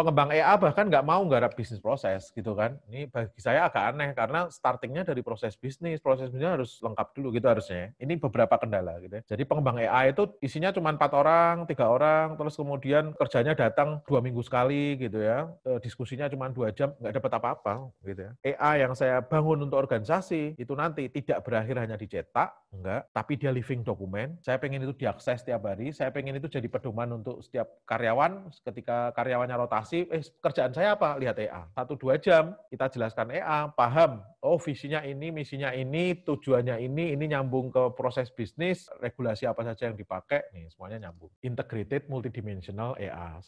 pengembang EA bahkan nggak mau nggarap bisnis proses gitu kan. Ini bagi saya agak aneh karena startingnya dari proses bisnis, proses bisnis harus lengkap dulu gitu harusnya. Ini beberapa kendala gitu. Ya. Jadi pengembang EA itu isinya cuma empat orang, tiga orang, terus kemudian kerjanya datang dua minggu sekali gitu ya. Eh, diskusinya cuma dua jam, nggak dapat apa-apa gitu ya. EA yang saya bangun untuk organisasi itu nanti tidak berakhir hanya dicetak, enggak, tapi dia living dokumen. Saya pengen itu diakses setiap hari, saya pengen itu jadi pedoman untuk setiap karyawan ketika karyawannya rotasi kasih, eh kerjaan saya apa? Lihat EA. Satu dua jam kita jelaskan EA, paham. Oh visinya ini, misinya ini, tujuannya ini, ini nyambung ke proses bisnis, regulasi apa saja yang dipakai, nih semuanya nyambung. Integrated Multidimensional EA.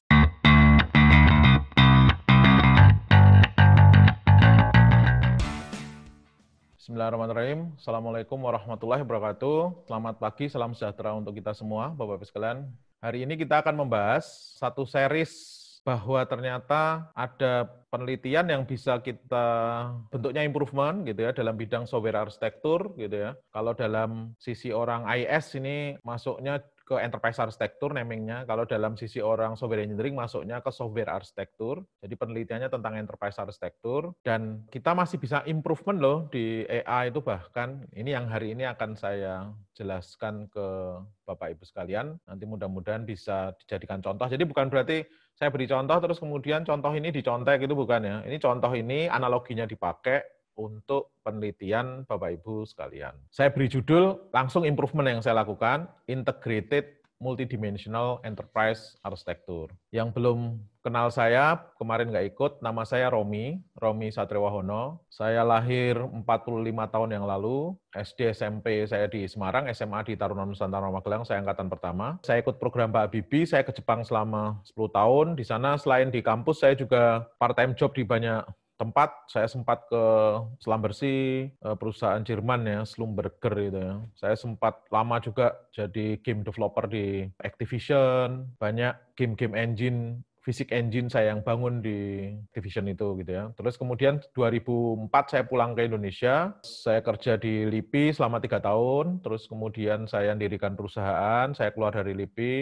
Bismillahirrahmanirrahim. Assalamualaikum warahmatullahi wabarakatuh. Selamat pagi, salam sejahtera untuk kita semua, bapak bapak sekalian. Hari ini kita akan membahas satu series bahwa ternyata ada penelitian yang bisa kita bentuknya improvement gitu ya dalam bidang software arsitektur gitu ya. Kalau dalam sisi orang IS ini masuknya ke enterprise arsitektur namingnya. Kalau dalam sisi orang software engineering masuknya ke software arsitektur. Jadi penelitiannya tentang enterprise arsitektur dan kita masih bisa improvement loh di AI itu bahkan ini yang hari ini akan saya jelaskan ke Bapak Ibu sekalian. Nanti mudah-mudahan bisa dijadikan contoh. Jadi bukan berarti saya beri contoh terus kemudian contoh ini dicontek itu bukan ya. Ini contoh ini analoginya dipakai untuk penelitian Bapak Ibu sekalian. Saya beri judul langsung improvement yang saya lakukan, integrated multidimensional enterprise architecture Yang belum kenal saya, kemarin nggak ikut. Nama saya Romi, Romi Satriwahono. Saya lahir 45 tahun yang lalu. SD, SMP saya di Semarang, SMA di Taruna Nusantara Magelang, saya angkatan pertama. Saya ikut program Pak Bibi, saya ke Jepang selama 10 tahun. Di sana selain di kampus, saya juga part-time job di banyak tempat saya sempat ke selam bersih eh, perusahaan Jerman ya Slumberger gitu ya saya sempat lama juga jadi game developer di Activision banyak game-game engine fisik engine saya yang bangun di division itu gitu ya. Terus kemudian 2004 saya pulang ke Indonesia, saya kerja di LIPI selama tiga tahun, terus kemudian saya mendirikan perusahaan, saya keluar dari LIPI,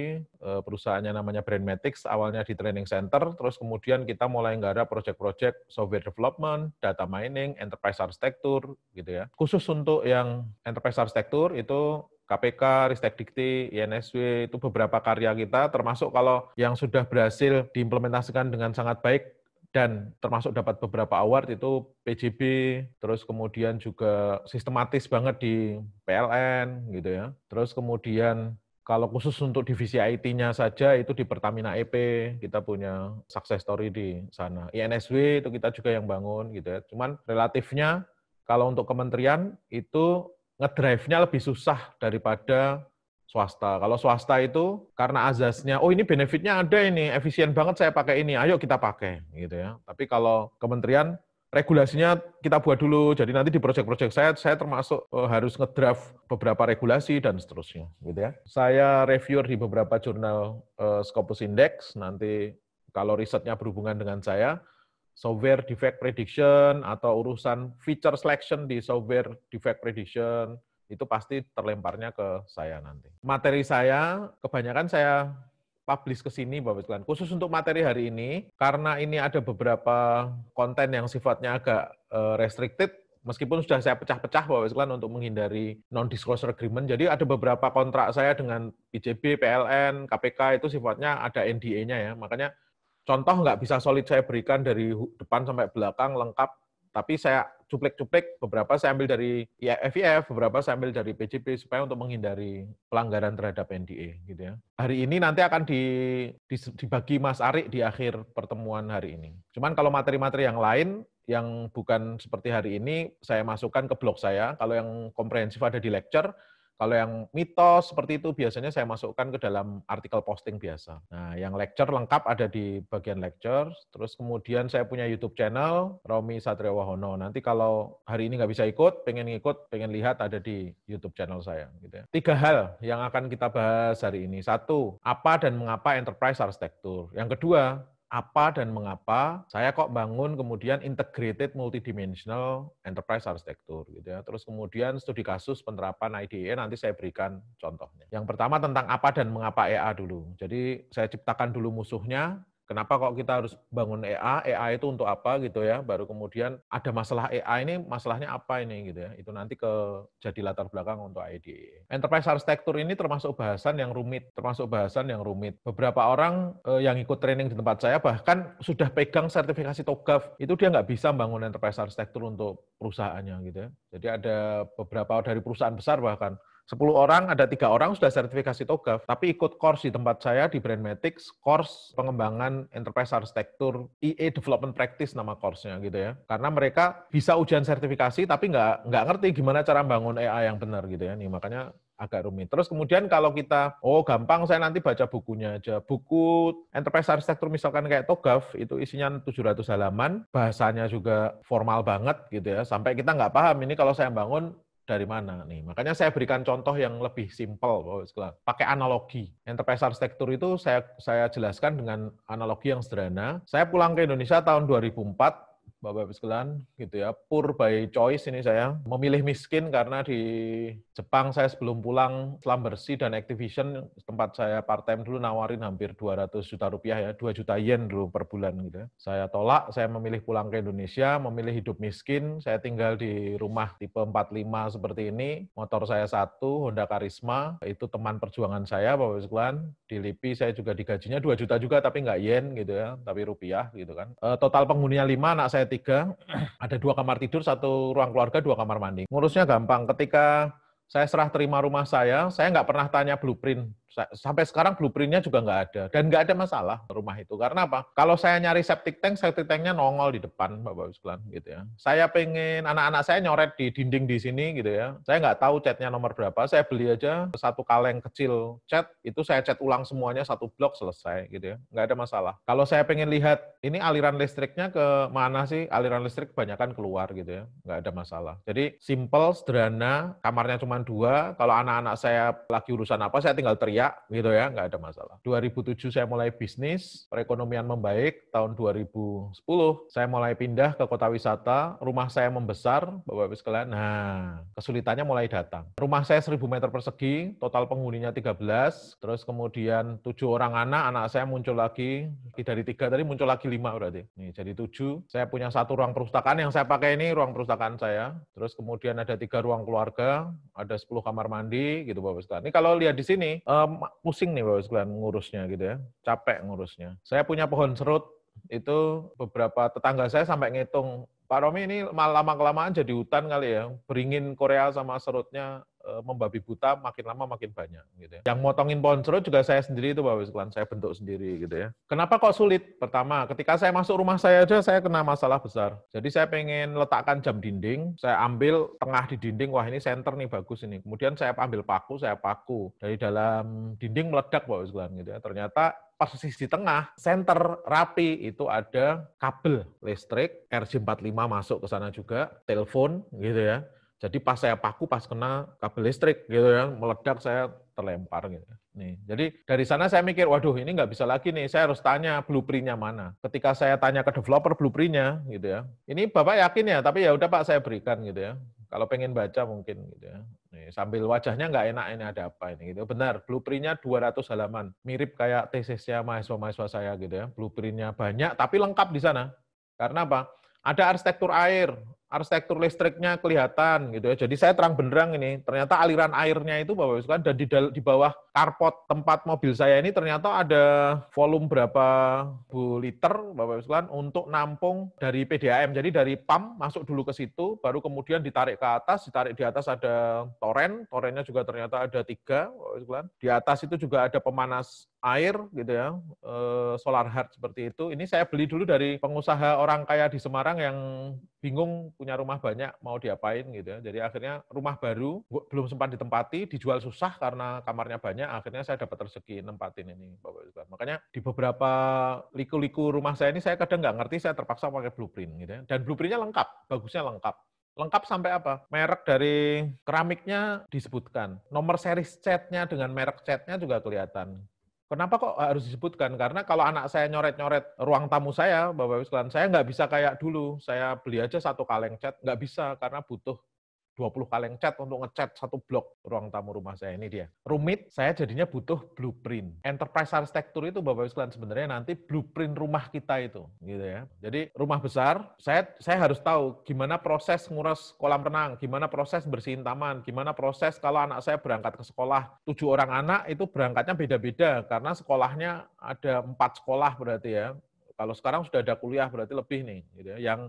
eh, perusahaannya namanya Brandmatics, awalnya di training center, terus kemudian kita mulai ada project-project software development, data mining, enterprise architecture gitu ya. Khusus untuk yang enterprise architecture itu KPK, Ristek Dikti, INSW, itu beberapa karya kita, termasuk kalau yang sudah berhasil diimplementasikan dengan sangat baik dan termasuk dapat beberapa award itu PJB, terus kemudian juga sistematis banget di PLN gitu ya. Terus kemudian kalau khusus untuk divisi IT-nya saja itu di Pertamina EP kita punya success story di sana. INSW itu kita juga yang bangun gitu ya. Cuman relatifnya kalau untuk kementerian itu ngedrive-nya lebih susah daripada swasta. Kalau swasta itu karena azasnya, oh ini benefitnya ada ini, efisien banget saya pakai ini, ayo kita pakai gitu ya. Tapi kalau kementerian regulasinya kita buat dulu, jadi nanti di proyek-proyek saya, saya termasuk oh, harus ngedraft beberapa regulasi dan seterusnya gitu ya. Saya review di beberapa jurnal uh, Scopus Index, nanti kalau risetnya berhubungan dengan saya, software defect prediction atau urusan feature selection di software defect prediction itu pasti terlemparnya ke saya nanti. Materi saya kebanyakan saya publish ke sini Bapak sekalian. Khusus untuk materi hari ini karena ini ada beberapa konten yang sifatnya agak eh, restricted meskipun sudah saya pecah-pecah Bapak sekalian untuk menghindari non-disclosure agreement. Jadi ada beberapa kontrak saya dengan IJB, PLN, KPK itu sifatnya ada NDA-nya ya. Makanya contoh nggak bisa solid saya berikan dari depan sampai belakang lengkap, tapi saya cuplik-cuplik, beberapa saya ambil dari FIF, beberapa saya ambil dari PJP, supaya untuk menghindari pelanggaran terhadap NDA. Gitu ya. Hari ini nanti akan di, di, dibagi Mas Arik di akhir pertemuan hari ini. Cuman kalau materi-materi yang lain, yang bukan seperti hari ini, saya masukkan ke blog saya. Kalau yang komprehensif ada di lecture, kalau yang mitos seperti itu biasanya saya masukkan ke dalam artikel posting biasa. Nah, yang lecture lengkap ada di bagian lecture. Terus kemudian saya punya YouTube channel Romi Satria Wahono. Nanti kalau hari ini nggak bisa ikut, pengen ikut, pengen lihat ada di YouTube channel saya. Gitu ya. Tiga hal yang akan kita bahas hari ini. Satu, apa dan mengapa enterprise arsitektur. Yang kedua, apa dan mengapa saya kok bangun kemudian integrated multidimensional enterprise architecture gitu ya. Terus kemudian studi kasus penerapan IDE nanti saya berikan contohnya. Yang pertama tentang apa dan mengapa EA dulu. Jadi saya ciptakan dulu musuhnya, Kenapa kok kita harus bangun EA? EA itu untuk apa gitu ya? Baru kemudian ada masalah EA ini, masalahnya apa ini gitu ya? Itu nanti ke jadi latar belakang untuk IDE. Enterprise Architecture ini termasuk bahasan yang rumit, termasuk bahasan yang rumit. Beberapa orang eh, yang ikut training di tempat saya bahkan sudah pegang sertifikasi TOGAF, itu dia nggak bisa bangun enterprise Architecture untuk perusahaannya gitu ya. Jadi ada beberapa dari perusahaan besar bahkan 10 orang, ada tiga orang sudah sertifikasi TOGAF, tapi ikut course di tempat saya di Brandmatics, course pengembangan enterprise arsitektur, EA Development Practice nama course-nya gitu ya. Karena mereka bisa ujian sertifikasi, tapi nggak nggak ngerti gimana cara bangun AI yang benar gitu ya. Nih, makanya agak rumit. Terus kemudian kalau kita, oh gampang saya nanti baca bukunya aja. Buku Enterprise Arsitektur misalkan kayak TOGAF, itu isinya 700 halaman, bahasanya juga formal banget gitu ya. Sampai kita nggak paham, ini kalau saya bangun dari mana nih. Makanya saya berikan contoh yang lebih simpel, pakai analogi. Enterprise arsitektur itu saya saya jelaskan dengan analogi yang sederhana. Saya pulang ke Indonesia tahun 2004, Bapak-Ibu sekalian, gitu ya. Pur by choice ini saya memilih miskin karena di Jepang saya sebelum pulang Bersih dan Activision tempat saya part time dulu nawarin hampir 200 juta rupiah ya, 2 juta yen dulu per bulan gitu ya. Saya tolak, saya memilih pulang ke Indonesia, memilih hidup miskin. Saya tinggal di rumah tipe 45 seperti ini, motor saya satu Honda Karisma, itu teman perjuangan saya Bapak-Ibu sekalian. Di LIPI saya juga digajinya 2 juta juga tapi nggak yen gitu ya, tapi rupiah gitu kan. Eh, total penghuninya 5, anak saya tiga, ada dua kamar tidur, satu ruang keluarga, dua kamar mandi. Ngurusnya gampang. Ketika saya serah terima rumah saya, saya nggak pernah tanya blueprint sampai sekarang blueprintnya juga nggak ada dan nggak ada masalah rumah itu karena apa kalau saya nyari septic tank septic tanknya nongol di depan bapak sekalian gitu ya saya pengen anak-anak saya nyoret di dinding di sini gitu ya saya nggak tahu catnya nomor berapa saya beli aja satu kaleng kecil cat itu saya cat ulang semuanya satu blok selesai gitu ya nggak ada masalah kalau saya pengen lihat ini aliran listriknya ke mana sih aliran listrik kebanyakan keluar gitu ya nggak ada masalah jadi simple sederhana kamarnya cuma dua kalau anak-anak saya lagi urusan apa saya tinggal teriak ya gitu ya, nggak ada masalah. 2007 saya mulai bisnis, perekonomian membaik. Tahun 2010 saya mulai pindah ke kota wisata, rumah saya membesar, Bapak-Ibu sekalian. Nah, kesulitannya mulai datang. Rumah saya 1000 meter persegi, total penghuninya 13, terus kemudian tujuh orang anak, anak saya muncul lagi, dari tiga tadi muncul lagi lima berarti. Nih, jadi tujuh. Saya punya satu ruang perpustakaan yang saya pakai ini, ruang perpustakaan saya. Terus kemudian ada tiga ruang keluarga, ada 10 kamar mandi gitu Bapak-Ibu sekalian. Ini kalau lihat di sini, eh, pusing nih Bapak sekalian ngurusnya gitu ya. Capek ngurusnya. Saya punya pohon serut itu beberapa tetangga saya sampai ngitung Pak Romi ini lama-kelamaan jadi hutan kali ya. Beringin Korea sama serutnya Eh, membabi buta makin lama makin banyak gitu ya. Yang motongin pohon serut juga saya sendiri itu Bapak sekalian, saya bentuk sendiri gitu ya. Kenapa kok sulit? Pertama, ketika saya masuk rumah saya aja saya kena masalah besar. Jadi saya pengen letakkan jam dinding, saya ambil tengah di dinding, wah ini center nih bagus ini. Kemudian saya ambil paku, saya paku. Dari dalam dinding meledak Bapak sekalian gitu ya. Ternyata pas di tengah, center rapi itu ada kabel listrik RJ45 masuk ke sana juga, telepon gitu ya jadi pas saya paku, pas kena kabel listrik gitu ya, meledak saya terlempar gitu. Ya. Nih, jadi dari sana saya mikir, waduh ini nggak bisa lagi nih, saya harus tanya blueprintnya mana. Ketika saya tanya ke developer blueprintnya gitu ya, ini bapak yakin ya, tapi ya udah pak saya berikan gitu ya. Kalau pengen baca mungkin gitu ya. Nih, sambil wajahnya nggak enak ini ada apa ini gitu. Benar, blueprintnya 200 halaman, mirip kayak tesisnya mahasiswa-mahasiswa saya gitu ya. Blueprintnya banyak tapi lengkap di sana. Karena apa? Ada arsitektur air, arsitektur listriknya kelihatan gitu ya. Jadi saya terang benderang ini, ternyata aliran airnya itu Bapak Ibu sekalian dan di, bawah karpot tempat mobil saya ini ternyata ada volume berapa bu liter Bapak Ibu sekalian untuk nampung dari PDAM. Jadi dari pam masuk dulu ke situ, baru kemudian ditarik ke atas, ditarik di atas ada toren, torennya juga ternyata ada tiga Bapak Ibu sekalian. Di atas itu juga ada pemanas air gitu ya, e, solar hard seperti itu. Ini saya beli dulu dari pengusaha orang kaya di Semarang yang bingung punya rumah banyak mau diapain gitu ya. Jadi akhirnya rumah baru belum sempat ditempati, dijual susah karena kamarnya banyak, akhirnya saya dapat rezeki nempatin ini Bapak Ibu. Makanya di beberapa liku-liku rumah saya ini saya kadang nggak ngerti, saya terpaksa pakai blueprint gitu ya. Dan blueprintnya lengkap, bagusnya lengkap. Lengkap sampai apa? Merek dari keramiknya disebutkan. Nomor seri catnya dengan merek catnya juga kelihatan. Kenapa kok harus disebutkan? Karena kalau anak saya nyoret-nyoret ruang tamu saya, Bapak Ibu sekalian, saya nggak bisa kayak dulu. Saya beli aja satu kaleng cat, nggak bisa karena butuh 20 kaleng cat untuk ngecat satu blok ruang tamu rumah saya ini dia. Rumit, saya jadinya butuh blueprint. Enterprise arsitektur itu Bapak Ibu sekalian sebenarnya nanti blueprint rumah kita itu, gitu ya. Jadi rumah besar, saya saya harus tahu gimana proses nguras kolam renang, gimana proses bersihin taman, gimana proses kalau anak saya berangkat ke sekolah. Tujuh orang anak itu berangkatnya beda-beda karena sekolahnya ada empat sekolah berarti ya. Kalau sekarang sudah ada kuliah berarti lebih nih, gitu ya. Yang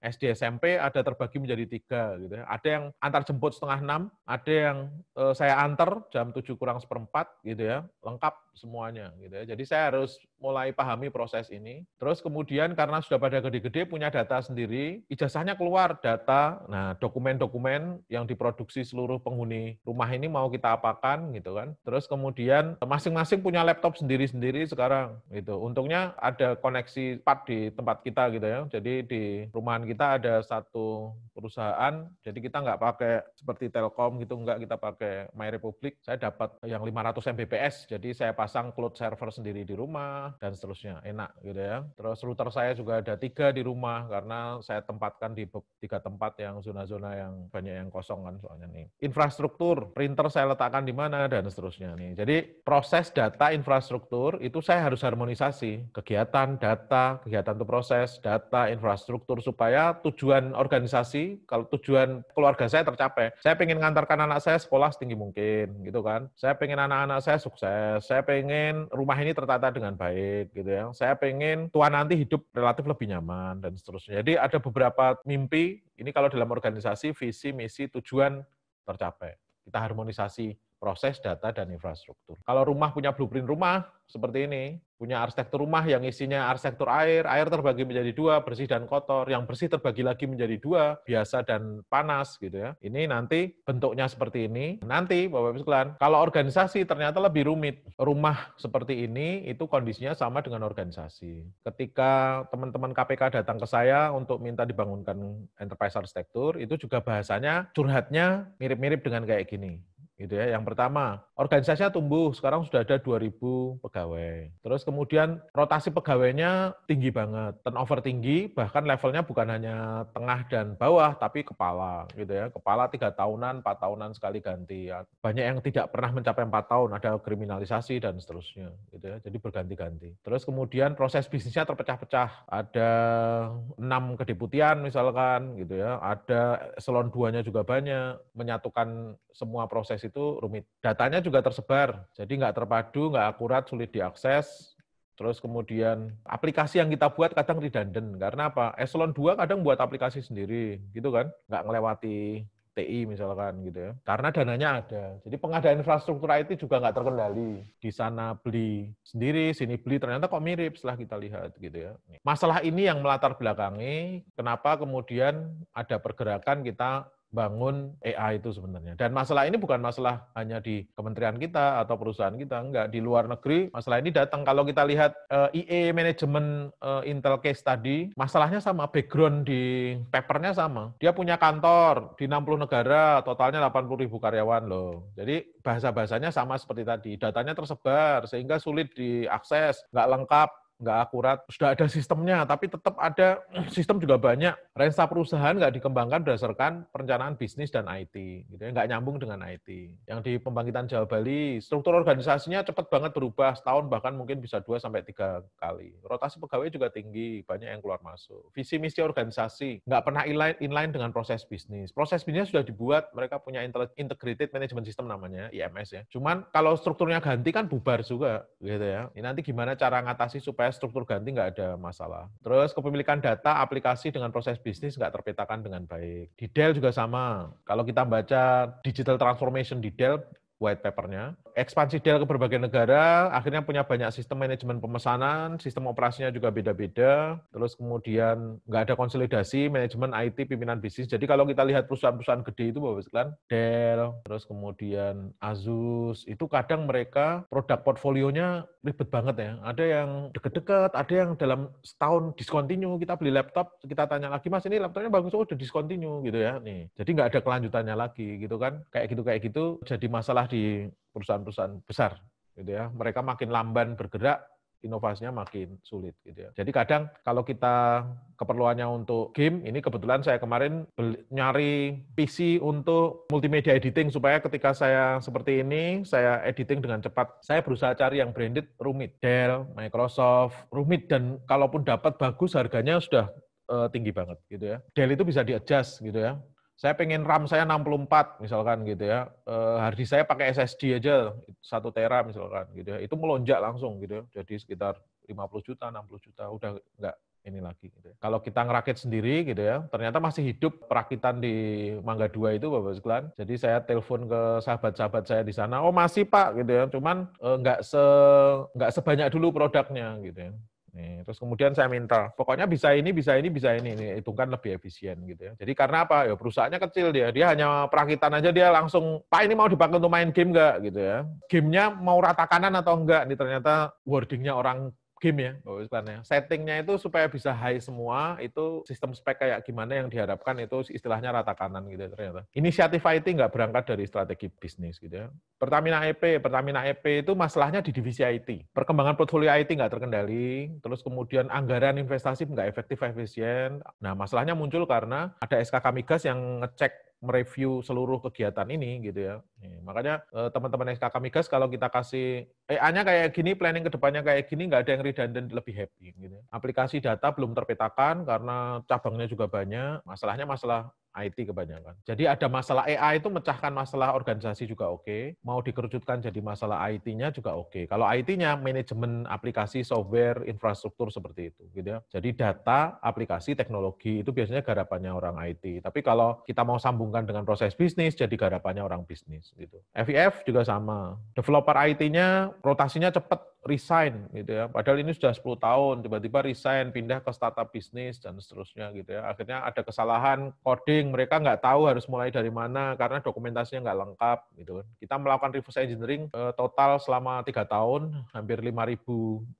SD SMP ada terbagi menjadi tiga gitu ya. Ada yang antar jemput setengah enam, ada yang e, saya antar jam tujuh kurang seperempat gitu ya, lengkap semuanya gitu ya. Jadi saya harus mulai pahami proses ini. Terus kemudian karena sudah pada gede-gede punya data sendiri, ijazahnya keluar data, nah dokumen-dokumen yang diproduksi seluruh penghuni rumah ini mau kita apakan gitu kan. Terus kemudian masing-masing punya laptop sendiri-sendiri sekarang gitu. Untungnya ada koneksi part di tempat kita gitu ya. Jadi di rumah kita ada satu perusahaan, jadi kita nggak pakai seperti Telkom gitu, nggak kita pakai My Saya dapat yang 500 Mbps, jadi saya pasang cloud server sendiri di rumah dan seterusnya. Enak gitu ya. Terus router saya juga ada tiga di rumah karena saya tempatkan di tiga tempat yang zona-zona yang banyak yang kosong kan soalnya nih. Infrastruktur, printer saya letakkan di mana dan seterusnya nih. Jadi proses data infrastruktur itu saya harus harmonisasi kegiatan data, kegiatan itu proses, data infrastruktur supaya saya, tujuan organisasi, kalau tujuan keluarga saya tercapai. Saya pengen ngantarkan anak saya sekolah setinggi mungkin, gitu kan. Saya pengen anak-anak saya sukses. Saya pengen rumah ini tertata dengan baik, gitu ya. Saya pengen tua nanti hidup relatif lebih nyaman, dan seterusnya. Jadi ada beberapa mimpi, ini kalau dalam organisasi, visi, misi, tujuan tercapai. Kita harmonisasi proses, data, dan infrastruktur. Kalau rumah punya blueprint rumah, seperti ini, punya arsitektur rumah yang isinya arsitektur air, air terbagi menjadi dua, bersih dan kotor, yang bersih terbagi lagi menjadi dua, biasa dan panas gitu ya. Ini nanti bentuknya seperti ini. Nanti Bapak Ibu sekalian, kalau organisasi ternyata lebih rumit. Rumah seperti ini itu kondisinya sama dengan organisasi. Ketika teman-teman KPK datang ke saya untuk minta dibangunkan enterprise arsitektur, itu juga bahasanya curhatnya mirip-mirip dengan kayak gini gitu ya. Yang pertama, organisasinya tumbuh, sekarang sudah ada 2000 pegawai. Terus kemudian rotasi pegawainya tinggi banget, turnover tinggi, bahkan levelnya bukan hanya tengah dan bawah, tapi kepala gitu ya. Kepala tiga tahunan, empat tahunan sekali ganti. Banyak yang tidak pernah mencapai empat tahun, ada kriminalisasi dan seterusnya gitu ya. Jadi berganti-ganti. Terus kemudian proses bisnisnya terpecah-pecah. Ada enam kedeputian misalkan gitu ya. Ada selon duanya juga banyak, menyatukan semua proses itu rumit. Datanya juga tersebar, jadi nggak terpadu, nggak akurat, sulit diakses. Terus kemudian aplikasi yang kita buat kadang redundant. Karena apa? Eselon 2 kadang buat aplikasi sendiri, gitu kan? Nggak ngelewati TI misalkan gitu ya. Karena dananya ada. Jadi pengadaan infrastruktur IT juga nggak terkendali. Di sana beli sendiri, sini beli ternyata kok mirip setelah kita lihat gitu ya. Masalah ini yang melatar belakangi kenapa kemudian ada pergerakan kita bangun AI itu sebenarnya. Dan masalah ini bukan masalah hanya di kementerian kita atau perusahaan kita, enggak. Di luar negeri masalah ini datang. Kalau kita lihat eh, IE manajemen eh, Intel case tadi, masalahnya sama, background di papernya sama. Dia punya kantor di 60 negara, totalnya 80 ribu karyawan loh. Jadi bahasa-bahasanya sama seperti tadi. Datanya tersebar sehingga sulit diakses, enggak lengkap nggak akurat. Sudah ada sistemnya, tapi tetap ada sistem juga banyak. Rensa perusahaan nggak dikembangkan berdasarkan perencanaan bisnis dan IT. Gitu ya. Nggak nyambung dengan IT. Yang di Pembangkitan Jawa Bali, struktur organisasinya cepat banget berubah. Setahun bahkan mungkin bisa dua sampai tiga kali. Rotasi pegawai juga tinggi, banyak yang keluar masuk. Visi misi organisasi, nggak pernah inline, inline dengan proses bisnis. Proses bisnis sudah dibuat, mereka punya integrated management system namanya, IMS ya. Cuman kalau strukturnya ganti kan bubar juga gitu ya. Ini nanti gimana cara ngatasi supaya saya struktur ganti nggak ada masalah. Terus kepemilikan data aplikasi dengan proses bisnis nggak terpetakan dengan baik. Di Dell juga sama. Kalau kita baca digital transformation di Dell white papernya. Ekspansi Dell ke berbagai negara, akhirnya punya banyak sistem manajemen pemesanan, sistem operasinya juga beda-beda, terus kemudian nggak ada konsolidasi, manajemen IT, pimpinan bisnis. Jadi kalau kita lihat perusahaan-perusahaan gede itu, Bapak sekalian, Dell, terus kemudian Asus, itu kadang mereka produk portfolionya ribet banget ya. Ada yang deket-deket, ada yang dalam setahun discontinue, kita beli laptop, kita tanya lagi, mas ini laptopnya bagus, oh udah discontinue gitu ya. nih. Jadi nggak ada kelanjutannya lagi gitu kan. Kayak gitu-kayak gitu, jadi masalah di perusahaan-perusahaan besar gitu ya. Mereka makin lamban bergerak, inovasinya makin sulit gitu ya. Jadi kadang kalau kita keperluannya untuk game, ini kebetulan saya kemarin beli, nyari PC untuk multimedia editing supaya ketika saya seperti ini, saya editing dengan cepat. Saya berusaha cari yang branded rumit. Dell, Microsoft, rumit dan kalaupun dapat bagus harganya sudah eh, tinggi banget gitu ya. Dell itu bisa di-adjust gitu ya saya pengen RAM saya 64 misalkan gitu ya. Eh, hard saya pakai SSD aja 1 tera misalkan gitu ya. Itu melonjak langsung gitu ya. Jadi sekitar 50 juta, 60 juta udah enggak ini lagi gitu ya. Kalau kita ngerakit sendiri gitu ya, ternyata masih hidup perakitan di Mangga 2 itu Bapak sekalian. Jadi saya telepon ke sahabat-sahabat saya di sana, "Oh, masih Pak," gitu ya. Cuman eh, enggak se enggak sebanyak dulu produknya gitu ya. Nih, terus kemudian saya minta, pokoknya bisa ini, bisa ini, bisa ini, ini kan lebih efisien gitu ya. Jadi karena apa? Ya perusahaannya kecil dia, dia hanya perakitan aja dia langsung, Pak ini mau dipakai untuk main game nggak gitu ya. Gamenya mau rata kanan atau enggak, ini ternyata wordingnya orang game ya istilahnya. Settingnya itu supaya bisa high semua, itu sistem spek kayak gimana yang diharapkan itu istilahnya rata kanan gitu ya ternyata. Inisiatif IT nggak berangkat dari strategi bisnis gitu ya. Pertamina EP, Pertamina EP itu masalahnya di divisi IT. Perkembangan portfolio IT nggak terkendali, terus kemudian anggaran investasi nggak efektif efisien. Nah masalahnya muncul karena ada SKK Migas yang ngecek mereview seluruh kegiatan ini gitu ya. Nih, makanya eh, teman-teman SKK Migas kalau kita kasih EA-nya kayak gini, planning kedepannya kayak gini, nggak ada yang redundant lebih happy. Gitu. Ya. Aplikasi data belum terpetakan karena cabangnya juga banyak. Masalahnya masalah IT kebanyakan. Jadi ada masalah AI itu mecahkan masalah organisasi juga oke, okay. mau dikerucutkan jadi masalah IT-nya juga oke. Okay. Kalau IT-nya manajemen aplikasi, software, infrastruktur seperti itu gitu ya. Jadi data, aplikasi, teknologi itu biasanya garapannya orang IT. Tapi kalau kita mau sambungkan dengan proses bisnis jadi garapannya orang bisnis gitu. FIF juga sama. Developer IT-nya rotasinya cepat resign gitu ya. Padahal ini sudah 10 tahun, tiba-tiba resign, pindah ke startup bisnis dan seterusnya gitu ya. Akhirnya ada kesalahan coding, mereka nggak tahu harus mulai dari mana karena dokumentasinya nggak lengkap gitu kan. Kita melakukan reverse engineering eh, total selama tiga tahun, hampir 5.000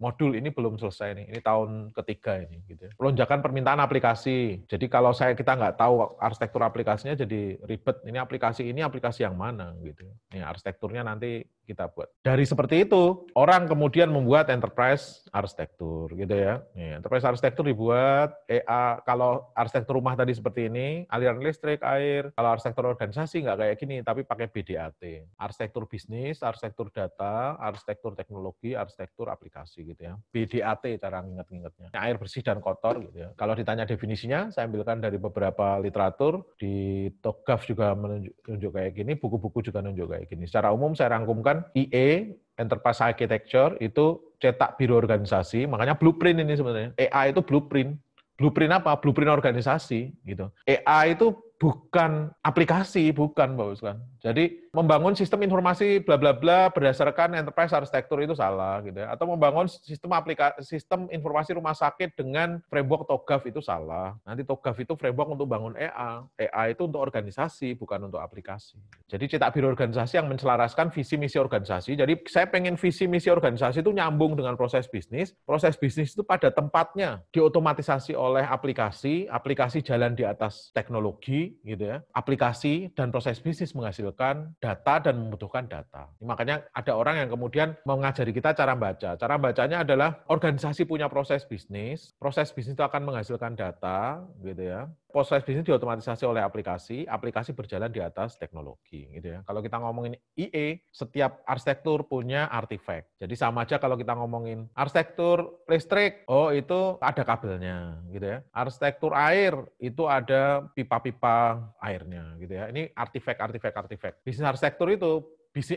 modul ini belum selesai nih. Ini tahun ketiga ini gitu ya. Lonjakan permintaan aplikasi. Jadi kalau saya kita nggak tahu arsitektur aplikasinya jadi ribet. Ini aplikasi ini aplikasi yang mana gitu. Ya. Nih arsitekturnya nanti kita buat. Dari seperti itu, orang kemudian kemudian membuat enterprise arsitektur gitu ya. Enterprise arsitektur dibuat EA kalau arsitektur rumah tadi seperti ini, aliran listrik, air. Kalau arsitektur organisasi nggak kayak gini, tapi pakai BDAT. Arsitektur bisnis, arsitektur data, arsitektur teknologi, arsitektur aplikasi gitu ya. BDAT cara nginget-ngingetnya. Air bersih dan kotor gitu ya. Kalau ditanya definisinya, saya ambilkan dari beberapa literatur di Togaf juga menunjuk kayak gini, buku-buku juga nunjuk kayak gini. Secara umum saya rangkumkan IE enterprise architecture itu cetak biru organisasi, makanya blueprint ini sebenarnya. AI itu blueprint. Blueprint apa? Blueprint organisasi gitu. AI itu bukan aplikasi, bukan mbak, Uskan. Jadi membangun sistem informasi bla bla bla berdasarkan enterprise arsitektur itu salah gitu ya. Atau membangun sistem aplikasi sistem informasi rumah sakit dengan framework TOGAF itu salah. Nanti TOGAF itu framework untuk bangun EA. EA itu untuk organisasi bukan untuk aplikasi. Jadi cetak biru organisasi yang menselaraskan visi misi organisasi. Jadi saya pengen visi misi organisasi itu nyambung dengan proses bisnis. Proses bisnis itu pada tempatnya diotomatisasi oleh aplikasi, aplikasi jalan di atas teknologi gitu ya. Aplikasi dan proses bisnis menghasilkan data dan membutuhkan data. Makanya ada orang yang kemudian mengajari kita cara baca. Cara bacanya adalah organisasi punya proses bisnis, proses bisnis itu akan menghasilkan data, gitu ya. Proses bisnis diotomatisasi oleh aplikasi, aplikasi berjalan di atas teknologi, gitu ya. Kalau kita ngomongin IE, setiap arsitektur punya artifact. Jadi sama aja kalau kita ngomongin arsitektur listrik, oh itu ada kabelnya, gitu ya. Arsitektur air itu ada pipa-pipa airnya, gitu ya. Ini artifact, artifact, artifact. Bisnis sektor itu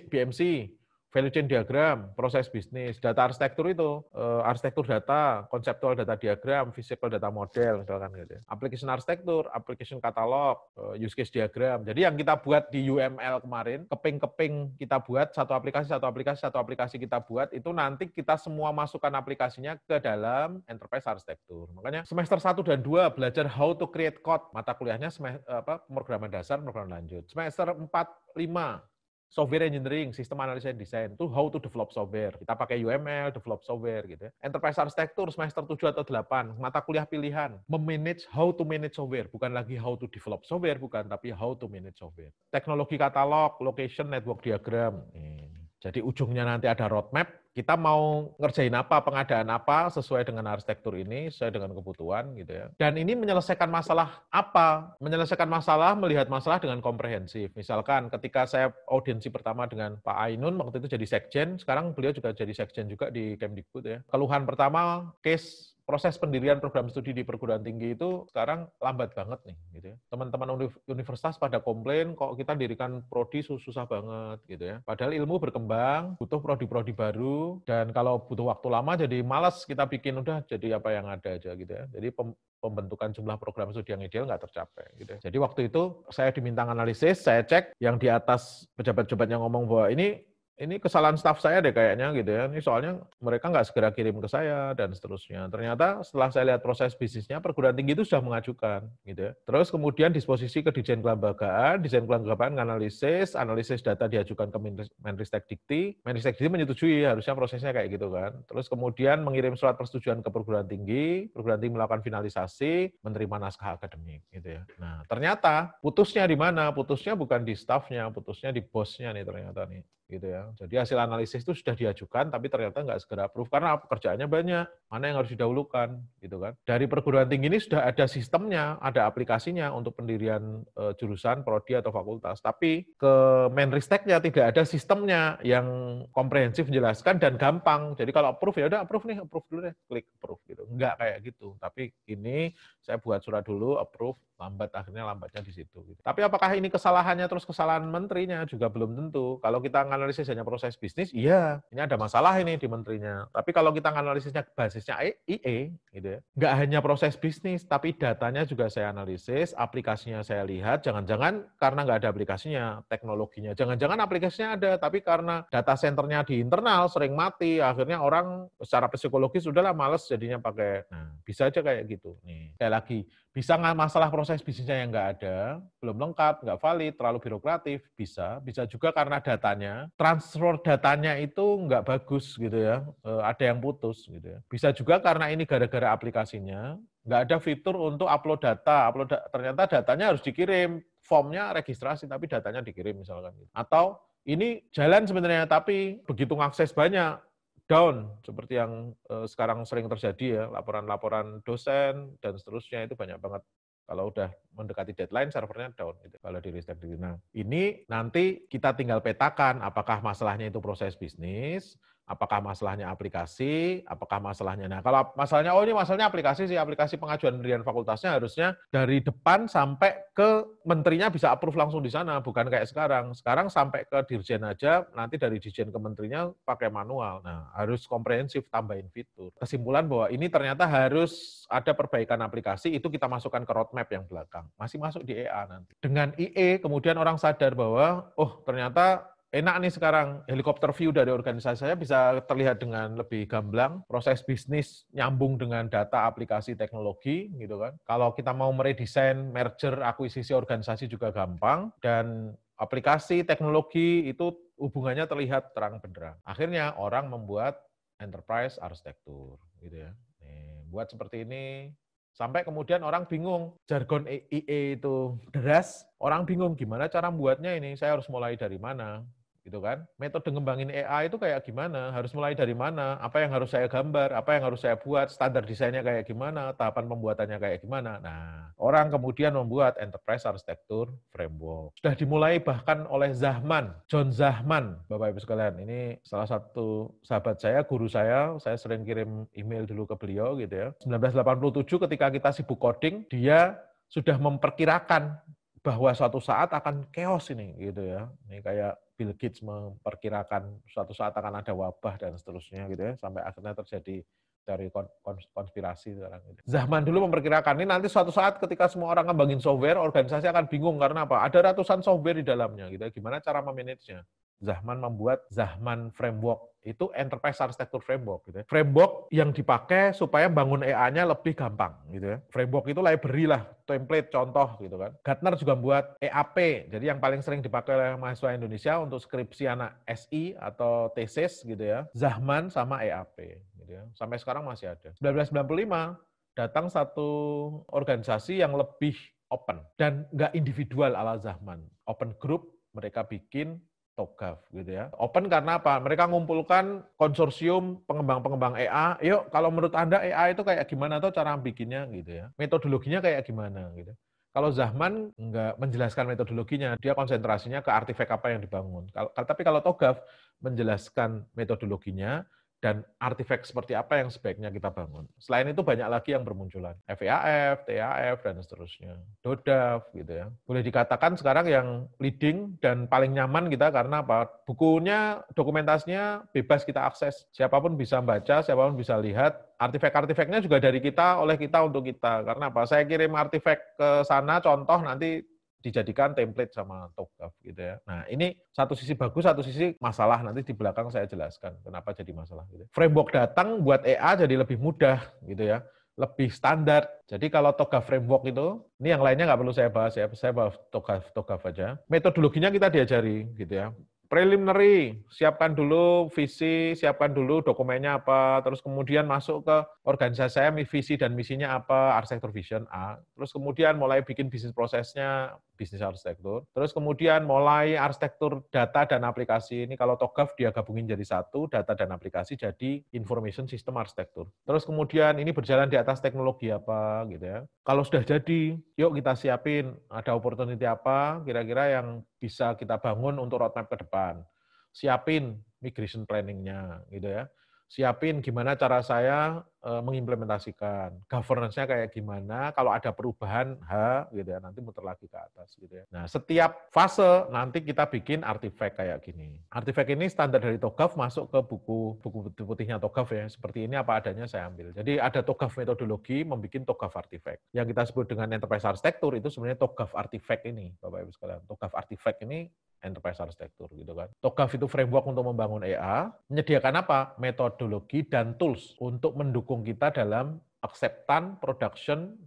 BMC, value chain diagram, proses bisnis, data arsitektur itu, uh, arsitektur data, konseptual data diagram, physical data model, misalkan gitu. Ya. Application arsitektur, application catalog, uh, eh, use case diagram. Jadi yang kita buat di UML kemarin, keping-keping kita buat satu aplikasi, satu aplikasi, satu aplikasi kita buat, itu nanti kita semua masukkan aplikasinya ke dalam enterprise arsitektur. Makanya semester 1 dan 2 belajar how to create code, mata kuliahnya apa, pemrograman dasar, pemrograman lanjut. Semester 4, 5 software engineering, sistem analisa dan Desain, itu how to develop software. Kita pakai UML, develop software gitu ya. Enterprise architecture semester 7 atau 8, mata kuliah pilihan, memanage how to manage software, bukan lagi how to develop software, bukan, tapi how to manage software. Teknologi katalog, location, network diagram. Ini. Jadi ujungnya nanti ada roadmap, kita mau ngerjain apa, pengadaan apa sesuai dengan arsitektur ini, sesuai dengan kebutuhan gitu ya. Dan ini menyelesaikan masalah apa? Menyelesaikan masalah, melihat masalah dengan komprehensif. Misalkan ketika saya audiensi pertama dengan Pak Ainun, waktu itu jadi sekjen, sekarang beliau juga jadi sekjen juga di Kemdikbud ya. Keluhan pertama, case proses pendirian program studi di perguruan tinggi itu sekarang lambat banget nih gitu ya. Teman-teman universitas pada komplain kok kita dirikan prodi susah banget gitu ya. Padahal ilmu berkembang, butuh prodi-prodi baru dan kalau butuh waktu lama jadi malas kita bikin udah jadi apa yang ada aja gitu ya. Jadi pembentukan jumlah program studi yang ideal nggak tercapai. Gitu. Ya. Jadi waktu itu saya diminta analisis, saya cek yang di atas pejabat-pejabat yang ngomong bahwa ini ini kesalahan staff saya deh kayaknya gitu ya. Ini soalnya mereka nggak segera kirim ke saya dan seterusnya. Ternyata setelah saya lihat proses bisnisnya, perguruan tinggi itu sudah mengajukan gitu ya. Terus kemudian disposisi ke desain Kelembagaan, desain Kelembagaan analisis, analisis data diajukan ke Menristek Dikti. Menristek Dikti menyetujui harusnya prosesnya kayak gitu kan. Terus kemudian mengirim surat persetujuan ke perguruan tinggi, perguruan tinggi melakukan finalisasi, menerima naskah akademik gitu ya. Nah ternyata putusnya di mana? Putusnya bukan di staffnya, putusnya di bosnya nih ternyata nih gitu ya. Jadi hasil analisis itu sudah diajukan, tapi ternyata nggak segera approve karena pekerjaannya banyak, mana yang harus didahulukan, gitu kan. Dari perguruan tinggi ini sudah ada sistemnya, ada aplikasinya untuk pendirian eh, jurusan, prodi atau fakultas, tapi ke Menristeknya tidak ada sistemnya yang komprehensif menjelaskan dan gampang. Jadi kalau approve ya udah approve nih, approve dulu deh, klik approve gitu. Nggak kayak gitu, tapi ini saya buat surat dulu, approve, lambat akhirnya lambatnya di situ. Gitu. Tapi apakah ini kesalahannya terus kesalahan menterinya juga belum tentu. Kalau kita analisis hanya proses bisnis, iya ini ada masalah ini di menterinya. Tapi kalau kita analisisnya basisnya IE, gitu ya, nggak hanya proses bisnis, tapi datanya juga saya analisis, aplikasinya saya lihat, jangan-jangan karena nggak ada aplikasinya, teknologinya, jangan-jangan aplikasinya ada, tapi karena data centernya di internal sering mati, akhirnya orang secara psikologis sudahlah males jadinya pakai. Nah, bisa aja kayak gitu. Nih, kayak lagi bisa nggak masalah proses bisnisnya yang nggak ada, belum lengkap, nggak valid, terlalu birokratif, bisa. Bisa juga karena datanya, transfer datanya itu nggak bagus gitu ya, e, ada yang putus gitu ya. Bisa juga karena ini gara-gara aplikasinya, nggak ada fitur untuk upload data. Upload da ternyata datanya harus dikirim, formnya registrasi tapi datanya dikirim misalkan. gitu. Atau ini jalan sebenarnya tapi begitu ngakses banyak down seperti yang eh, sekarang sering terjadi ya laporan-laporan dosen dan seterusnya itu banyak banget kalau udah mendekati deadline servernya down gitu. Kalau di riset Diri. Nah, ini nanti kita tinggal petakan apakah masalahnya itu proses bisnis Apakah masalahnya aplikasi? Apakah masalahnya? Nah, kalau masalahnya, oh ini masalahnya aplikasi sih, aplikasi pengajuan pendirian fakultasnya harusnya dari depan sampai ke menterinya bisa approve langsung di sana, bukan kayak sekarang. Sekarang sampai ke dirjen aja, nanti dari dirjen ke menterinya pakai manual. Nah, harus komprehensif, tambahin fitur. Kesimpulan bahwa ini ternyata harus ada perbaikan aplikasi, itu kita masukkan ke roadmap yang belakang. Masih masuk di EA nanti. Dengan IE, kemudian orang sadar bahwa, oh ternyata enak nih sekarang helikopter view dari organisasi saya bisa terlihat dengan lebih gamblang proses bisnis nyambung dengan data aplikasi teknologi gitu kan kalau kita mau meredesain merger akuisisi organisasi juga gampang dan aplikasi teknologi itu hubungannya terlihat terang benderang akhirnya orang membuat enterprise arsitektur gitu ya Nih, buat seperti ini Sampai kemudian orang bingung, jargon EIE e itu deras, orang bingung gimana cara buatnya ini, saya harus mulai dari mana gitu kan? Metode ngembangin AI itu kayak gimana? Harus mulai dari mana? Apa yang harus saya gambar? Apa yang harus saya buat? Standar desainnya kayak gimana? Tahapan pembuatannya kayak gimana? Nah, orang kemudian membuat enterprise architecture framework. Sudah dimulai bahkan oleh Zahman, John Zahman, Bapak Ibu sekalian. Ini salah satu sahabat saya, guru saya, saya sering kirim email dulu ke beliau gitu ya. 1987 ketika kita sibuk coding, dia sudah memperkirakan bahwa suatu saat akan chaos ini gitu ya. Ini kayak Bill Gates memperkirakan suatu saat akan ada wabah dan seterusnya gitu ya sampai akhirnya terjadi dari konspirasi sekarang gitu. Zaman dulu memperkirakan ini nanti suatu saat ketika semua orang ngembangin software, organisasi akan bingung karena apa? Ada ratusan software di dalamnya gitu. Ya, gimana cara memanage-nya? Zahman membuat Zahman Framework itu enterprise architecture framework gitu ya. Framework yang dipakai supaya bangun EA-nya lebih gampang gitu ya. Framework itu library lah, template contoh gitu kan. Gartner juga buat EAP, jadi yang paling sering dipakai oleh mahasiswa Indonesia untuk skripsi anak SI atau tesis gitu ya. Zahman sama EAP gitu ya. Sampai sekarang masih ada. 1995 datang satu organisasi yang lebih open dan nggak individual ala Zahman. Open group, mereka bikin TOGAF gitu ya. Open karena apa? Mereka ngumpulkan konsorsium pengembang-pengembang EA. Yuk, kalau menurut Anda EA itu kayak gimana atau cara bikinnya gitu ya. Metodologinya kayak gimana gitu. Kalau Zahman nggak menjelaskan metodologinya, dia konsentrasinya ke artefak apa yang dibangun. Kalau, tapi kalau TOGAF menjelaskan metodologinya, dan artefak seperti apa yang sebaiknya kita bangun. Selain itu banyak lagi yang bermunculan, FAF, TAF, dan seterusnya, DODAF gitu ya. Boleh dikatakan sekarang yang leading dan paling nyaman kita karena apa? Bukunya, dokumentasinya bebas kita akses. Siapapun bisa baca, siapapun bisa lihat, artefak-artefaknya juga dari kita, oleh kita, untuk kita. Karena apa? Saya kirim artefak ke sana, contoh nanti dijadikan template sama Togaf gitu ya. Nah ini satu sisi bagus, satu sisi masalah. Nanti di belakang saya jelaskan kenapa jadi masalah. Gitu. Framework datang buat EA jadi lebih mudah gitu ya lebih standar. Jadi kalau toga framework itu, ini yang lainnya nggak perlu saya bahas ya, saya bahas toga toga aja. Metodologinya kita diajari gitu ya preliminary, siapkan dulu visi, siapkan dulu dokumennya apa, terus kemudian masuk ke organisasi saya, visi dan misinya apa, arsitektur vision A. Terus kemudian mulai bikin bisnis prosesnya, bisnis arsitektur. Terus kemudian mulai arsitektur data dan aplikasi ini kalau TOGAF dia gabungin jadi satu, data dan aplikasi jadi information system arsitektur. Terus kemudian ini berjalan di atas teknologi apa gitu ya. Kalau sudah jadi, yuk kita siapin ada opportunity apa kira-kira yang bisa kita bangun untuk roadmap ke depan. Siapin migration planning-nya gitu ya. Siapin gimana cara saya Eh, mengimplementasikan governance-nya kayak gimana kalau ada perubahan H gitu ya nanti muter lagi ke atas gitu ya nah setiap fase nanti kita bikin artifact kayak gini artifact ini standar dari TOGAF masuk ke buku buku putihnya TOGAF ya seperti ini apa adanya saya ambil jadi ada TOGAF metodologi membuat TOGAF artifact yang kita sebut dengan enterprise architecture itu sebenarnya TOGAF artifact ini Bapak Ibu sekalian TOGAF artifact ini enterprise architecture gitu kan. TOGAF itu framework untuk membangun EA, menyediakan apa? Metodologi dan tools untuk mendukung mendukung kita dalam acceptance, production,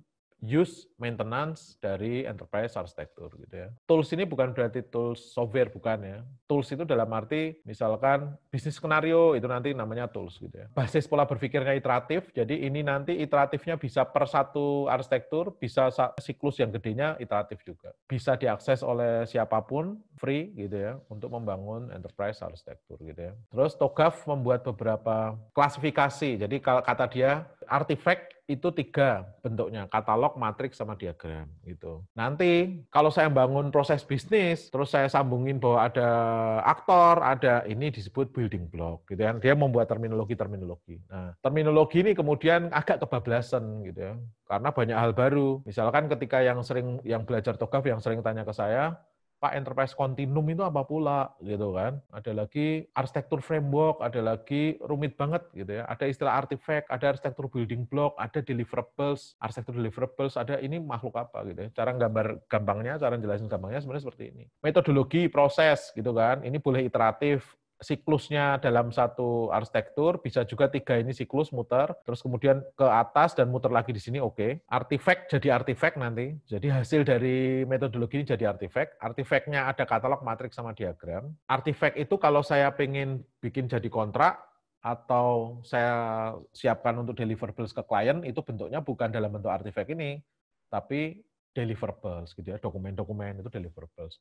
use maintenance dari enterprise arsitektur gitu ya. Tools ini bukan berarti tools software bukan ya. Tools itu dalam arti misalkan bisnis skenario itu nanti namanya tools gitu ya. Basis pola berpikirnya iteratif, jadi ini nanti iteratifnya bisa per satu arsitektur, bisa siklus yang gedenya iteratif juga. Bisa diakses oleh siapapun free gitu ya untuk membangun enterprise arsitektur gitu ya. Terus TOGAF membuat beberapa klasifikasi. Jadi kalau kata dia artifact itu tiga bentuknya, katalog, matriks, sama diagram gitu. Nanti kalau saya bangun proses bisnis, terus saya sambungin bahwa ada aktor, ada ini disebut building block gitu kan. Dia membuat terminologi-terminologi. Nah, terminologi ini kemudian agak kebablasan gitu ya. Karena banyak hal baru. Misalkan ketika yang sering yang belajar togaf yang sering tanya ke saya, Pak Enterprise Continuum itu apa pula gitu kan. Ada lagi arsitektur framework, ada lagi rumit banget gitu ya. Ada istilah artifact, ada arsitektur building block, ada deliverables, arsitektur deliverables, ada ini makhluk apa gitu ya. Cara gambar gampangnya, cara jelasin gampangnya sebenarnya seperti ini. Metodologi, proses gitu kan. Ini boleh iteratif, siklusnya dalam satu arsitektur bisa juga tiga ini siklus muter terus kemudian ke atas dan muter lagi di sini oke okay. artifact jadi artifact nanti jadi hasil dari metodologi ini jadi artifact artifactnya ada katalog matriks sama diagram artifact itu kalau saya pengen bikin jadi kontrak atau saya siapkan untuk deliverables ke klien itu bentuknya bukan dalam bentuk artifact ini tapi deliverables gitu ya dokumen-dokumen itu deliverables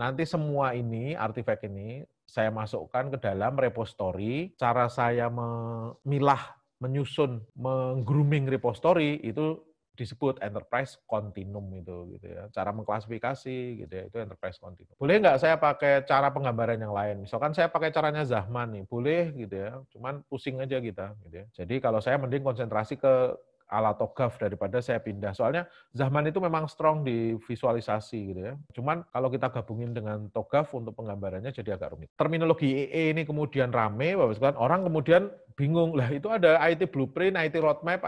Nanti semua ini, artifact ini, saya masukkan ke dalam repository. Cara saya memilah, menyusun, menggrooming repository itu disebut enterprise continuum itu gitu ya. Cara mengklasifikasi gitu ya, itu enterprise continuum. Boleh nggak saya pakai cara penggambaran yang lain? Misalkan saya pakai caranya Zahman nih, boleh gitu ya. Cuman pusing aja kita gitu ya. Jadi kalau saya mending konsentrasi ke ala togaf daripada saya pindah. Soalnya zaman itu memang strong di visualisasi gitu ya. Cuman kalau kita gabungin dengan togaf untuk penggambarannya jadi agak rumit. Terminologi EE e ini kemudian rame, Bapak orang kemudian bingung, lah itu ada IT blueprint, IT roadmap,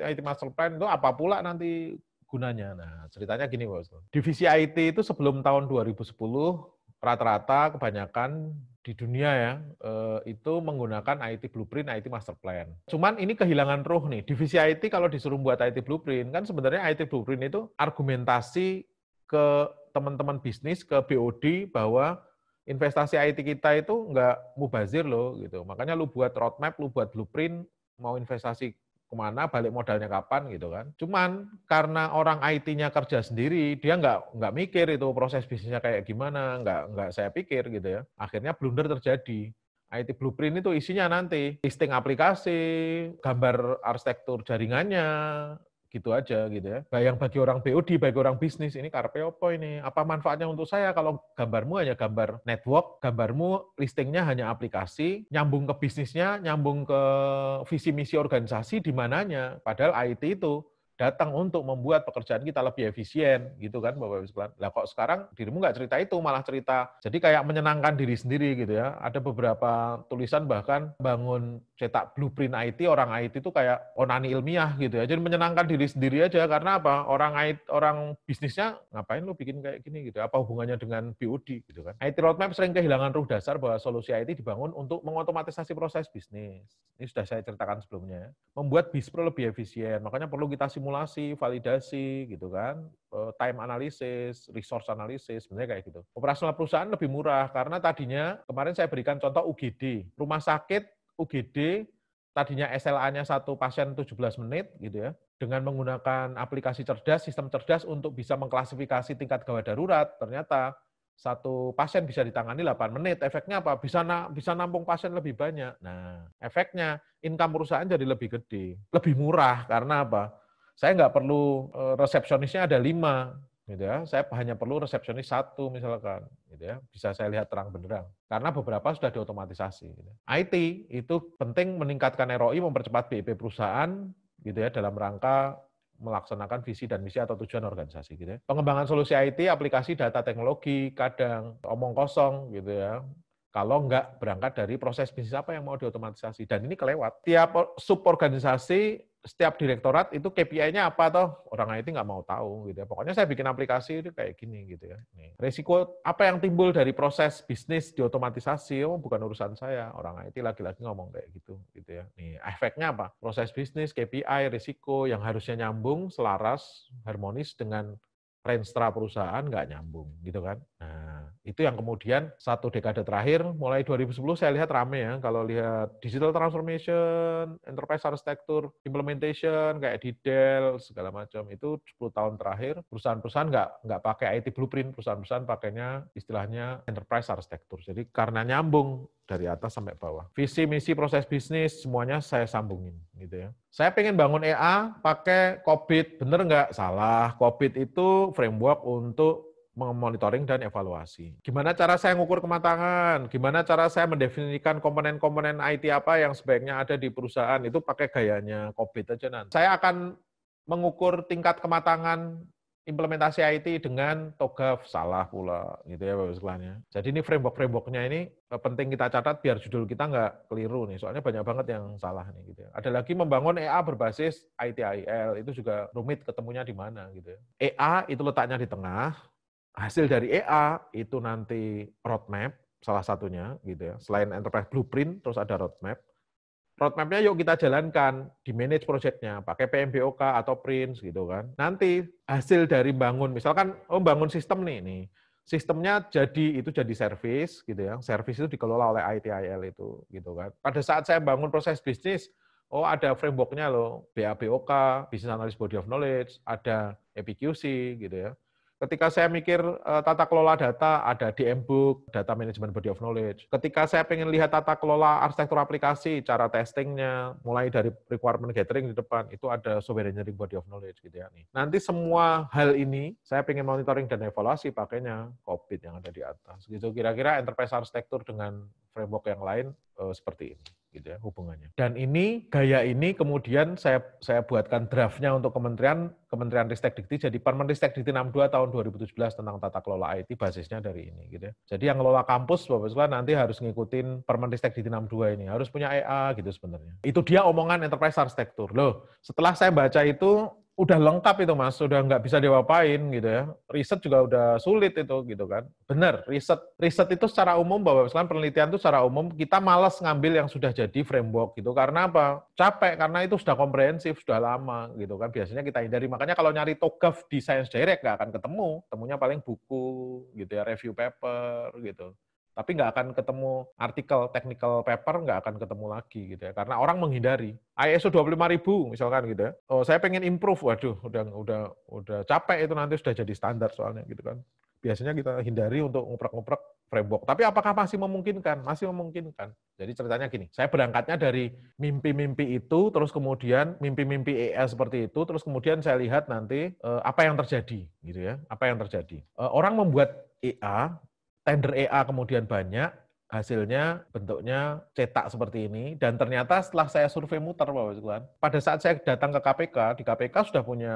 IT master plan, itu apa pula nanti gunanya. Nah, ceritanya gini, Bapak Divisi IT itu sebelum tahun 2010 rata-rata kebanyakan di dunia ya eh, itu menggunakan IT Blueprint, IT Master Plan. Cuman ini kehilangan roh nih. Divisi IT kalau disuruh buat IT Blueprint kan sebenarnya IT Blueprint itu argumentasi ke teman-teman bisnis ke BOD bahwa investasi IT kita itu nggak mubazir loh gitu. Makanya lu buat roadmap, lu buat blueprint mau investasi kemana, balik modalnya kapan gitu kan. Cuman karena orang IT-nya kerja sendiri, dia nggak nggak mikir itu proses bisnisnya kayak gimana, nggak nggak saya pikir gitu ya. Akhirnya blunder terjadi. IT blueprint itu isinya nanti listing aplikasi, gambar arsitektur jaringannya, gitu aja gitu ya. Bayang bagi orang BOD, bagi orang bisnis, ini karpe apa ini? Apa manfaatnya untuk saya kalau gambarmu hanya gambar network, gambarmu listingnya hanya aplikasi, nyambung ke bisnisnya, nyambung ke visi misi organisasi di mananya. Padahal IT itu datang untuk membuat pekerjaan kita lebih efisien gitu kan Bapak Ibu sekalian. Lah kok sekarang dirimu nggak cerita itu malah cerita jadi kayak menyenangkan diri sendiri gitu ya. Ada beberapa tulisan bahkan bangun cetak blueprint IT orang IT itu kayak onani ilmiah gitu ya. Jadi menyenangkan diri sendiri aja karena apa? Orang IT orang bisnisnya ngapain lu bikin kayak gini gitu. Ya? Apa hubungannya dengan BOD gitu kan. IT roadmap sering kehilangan ruh dasar bahwa solusi IT dibangun untuk mengotomatisasi proses bisnis. Ini sudah saya ceritakan sebelumnya. Ya. Membuat bispro lebih efisien. Makanya perlu kita simulasi, validasi gitu kan, eh, time analysis, resource analysis, sebenarnya kayak gitu. Operasional perusahaan lebih murah karena tadinya kemarin saya berikan contoh UGD, rumah sakit UGD tadinya SLA-nya satu pasien 17 menit gitu ya, dengan menggunakan aplikasi cerdas, sistem cerdas untuk bisa mengklasifikasi tingkat gawat darurat, ternyata satu pasien bisa ditangani 8 menit. Efeknya apa? Bisa na bisa nampung pasien lebih banyak. Nah, efeknya income perusahaan jadi lebih gede, lebih murah karena apa? saya nggak perlu eh, resepsionisnya ada lima, gitu ya. Saya hanya perlu resepsionis satu misalkan, gitu ya. Bisa saya lihat terang benderang. Karena beberapa sudah diotomatisasi. Gitu. Ya. IT itu penting meningkatkan ROI, mempercepat BIP perusahaan, gitu ya, dalam rangka melaksanakan visi dan misi atau tujuan organisasi gitu ya. Pengembangan solusi IT, aplikasi data teknologi, kadang omong kosong gitu ya. Kalau enggak berangkat dari proses bisnis apa yang mau diotomatisasi. Dan ini kelewat. Tiap suborganisasi, setiap direktorat itu KPI-nya apa toh? Orang IT nggak mau tahu gitu ya. Pokoknya saya bikin aplikasi itu kayak gini gitu ya. Nih. Risiko apa yang timbul dari proses bisnis diotomatisasi oh, bukan urusan saya. Orang IT lagi-lagi ngomong kayak gitu gitu ya. Nih, efeknya apa? Proses bisnis, KPI, risiko yang harusnya nyambung, selaras, harmonis dengan renstra perusahaan nggak nyambung gitu kan. Nah, itu yang kemudian satu dekade terakhir mulai 2010 saya lihat rame ya kalau lihat digital transformation, enterprise architecture, implementation kayak detail segala macam itu 10 tahun terakhir perusahaan-perusahaan nggak nggak pakai IT blueprint, perusahaan-perusahaan pakainya istilahnya enterprise architecture. Jadi karena nyambung dari atas sampai bawah. Visi, misi, proses bisnis, semuanya saya sambungin gitu ya. Saya pengen bangun EA pakai COVID, bener nggak? Salah, COVID itu framework untuk monitoring dan evaluasi. Gimana cara saya mengukur kematangan? Gimana cara saya mendefinisikan komponen-komponen IT apa yang sebaiknya ada di perusahaan? Itu pakai gayanya COVID aja nanti. Saya akan mengukur tingkat kematangan implementasi IT dengan TOGAF salah pula gitu ya Bapak sekalian. Jadi ini framework-frameworknya ini eh, penting kita catat biar judul kita nggak keliru nih. Soalnya banyak banget yang salah nih gitu ya. Ada lagi membangun EA berbasis ITIL itu juga rumit ketemunya di mana gitu ya. EA itu letaknya di tengah. Hasil dari EA itu nanti roadmap salah satunya gitu ya. Selain enterprise blueprint terus ada roadmap roadmapnya yuk kita jalankan, di manage projectnya, pakai PMBOK atau Prince gitu kan. Nanti hasil dari bangun, misalkan oh bangun sistem nih, nih sistemnya jadi itu jadi service gitu ya. Service itu dikelola oleh ITIL itu gitu kan. Pada saat saya bangun proses bisnis, oh ada frameworknya loh, BABOK, Business Analysis Body of Knowledge, ada EPQC gitu ya. Ketika saya mikir uh, tata kelola data, ada di Book, Data Management Body of Knowledge. Ketika saya ingin lihat tata kelola arsitektur aplikasi, cara testingnya, mulai dari requirement gathering di depan, itu ada software engineering body of knowledge gitu ya. Nih. Nanti semua hal ini, saya ingin monitoring dan evaluasi pakainya COVID yang ada di atas. Gitu kira-kira enterprise arsitektur dengan framework yang lain uh, seperti ini gitu ya hubungannya. Dan ini gaya ini kemudian saya saya buatkan draftnya untuk kementerian Kementerian Ristek Dikti jadi Ristek Dikti 62 tahun 2017 tentang tata kelola IT basisnya dari ini gitu ya. Jadi yang ngelola kampus Bapak Sula nanti harus ngikutin Ristek Dikti 62 ini, harus punya EA gitu sebenarnya. Itu dia omongan enterprise arsitektur. Loh, setelah saya baca itu udah lengkap itu mas, udah nggak bisa diwapain gitu ya. Riset juga udah sulit itu gitu kan. Bener, riset riset itu secara umum bahwa misalnya penelitian itu secara umum kita malas ngambil yang sudah jadi framework gitu. Karena apa? Capek karena itu sudah komprehensif, sudah lama gitu kan. Biasanya kita hindari. Makanya kalau nyari togaf di Science Direct nggak akan ketemu. Temunya paling buku gitu ya, review paper gitu tapi nggak akan ketemu artikel technical paper, nggak akan ketemu lagi gitu ya. Karena orang menghindari. ISO 25000 misalkan gitu ya. Oh, saya pengen improve. Waduh, udah udah udah capek itu nanti sudah jadi standar soalnya gitu kan. Biasanya kita hindari untuk ngoprek-ngoprek framework. Tapi apakah masih memungkinkan? Masih memungkinkan. Jadi ceritanya gini, saya berangkatnya dari mimpi-mimpi itu, terus kemudian mimpi-mimpi EL seperti itu, terus kemudian saya lihat nanti eh, apa yang terjadi, gitu ya, apa yang terjadi. Eh, orang membuat EA tender EA kemudian banyak, hasilnya bentuknya cetak seperti ini dan ternyata setelah saya survei muter Bapak Tuhan, pada saat saya datang ke KPK, di KPK sudah punya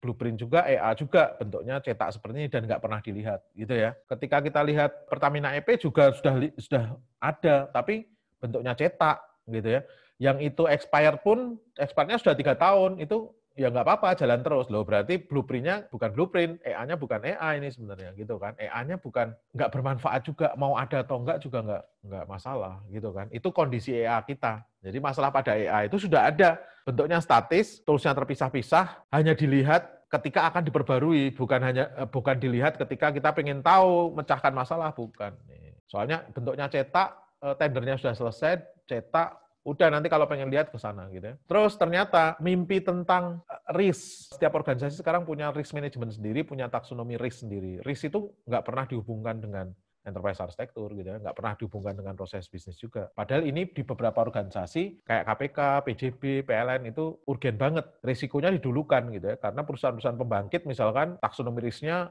blueprint juga, EA juga bentuknya cetak seperti ini dan nggak pernah dilihat gitu ya. Ketika kita lihat Pertamina EP juga sudah sudah ada tapi bentuknya cetak gitu ya. Yang itu expired pun, expirednya sudah tiga tahun, itu ya nggak apa-apa jalan terus loh berarti blueprintnya bukan blueprint EA-nya bukan EA ini sebenarnya gitu kan EA-nya bukan nggak bermanfaat juga mau ada atau nggak juga nggak nggak masalah gitu kan itu kondisi EA kita jadi masalah pada EA itu sudah ada bentuknya statis toolsnya terpisah-pisah hanya dilihat ketika akan diperbarui bukan hanya eh, bukan dilihat ketika kita pengen tahu mecahkan masalah bukan soalnya bentuknya cetak eh, tendernya sudah selesai cetak Udah nanti kalau pengen lihat ke sana gitu ya. Terus ternyata mimpi tentang eh, risk. Setiap organisasi sekarang punya risk management sendiri, punya taksonomi risk sendiri. Risk itu nggak pernah dihubungkan dengan enterprise arsitektur gitu ya, nggak pernah dihubungkan dengan proses bisnis juga. Padahal ini di beberapa organisasi kayak KPK, PJB, PLN itu urgen banget. Risikonya didulukan gitu ya, karena perusahaan-perusahaan pembangkit misalkan taksonomi risknya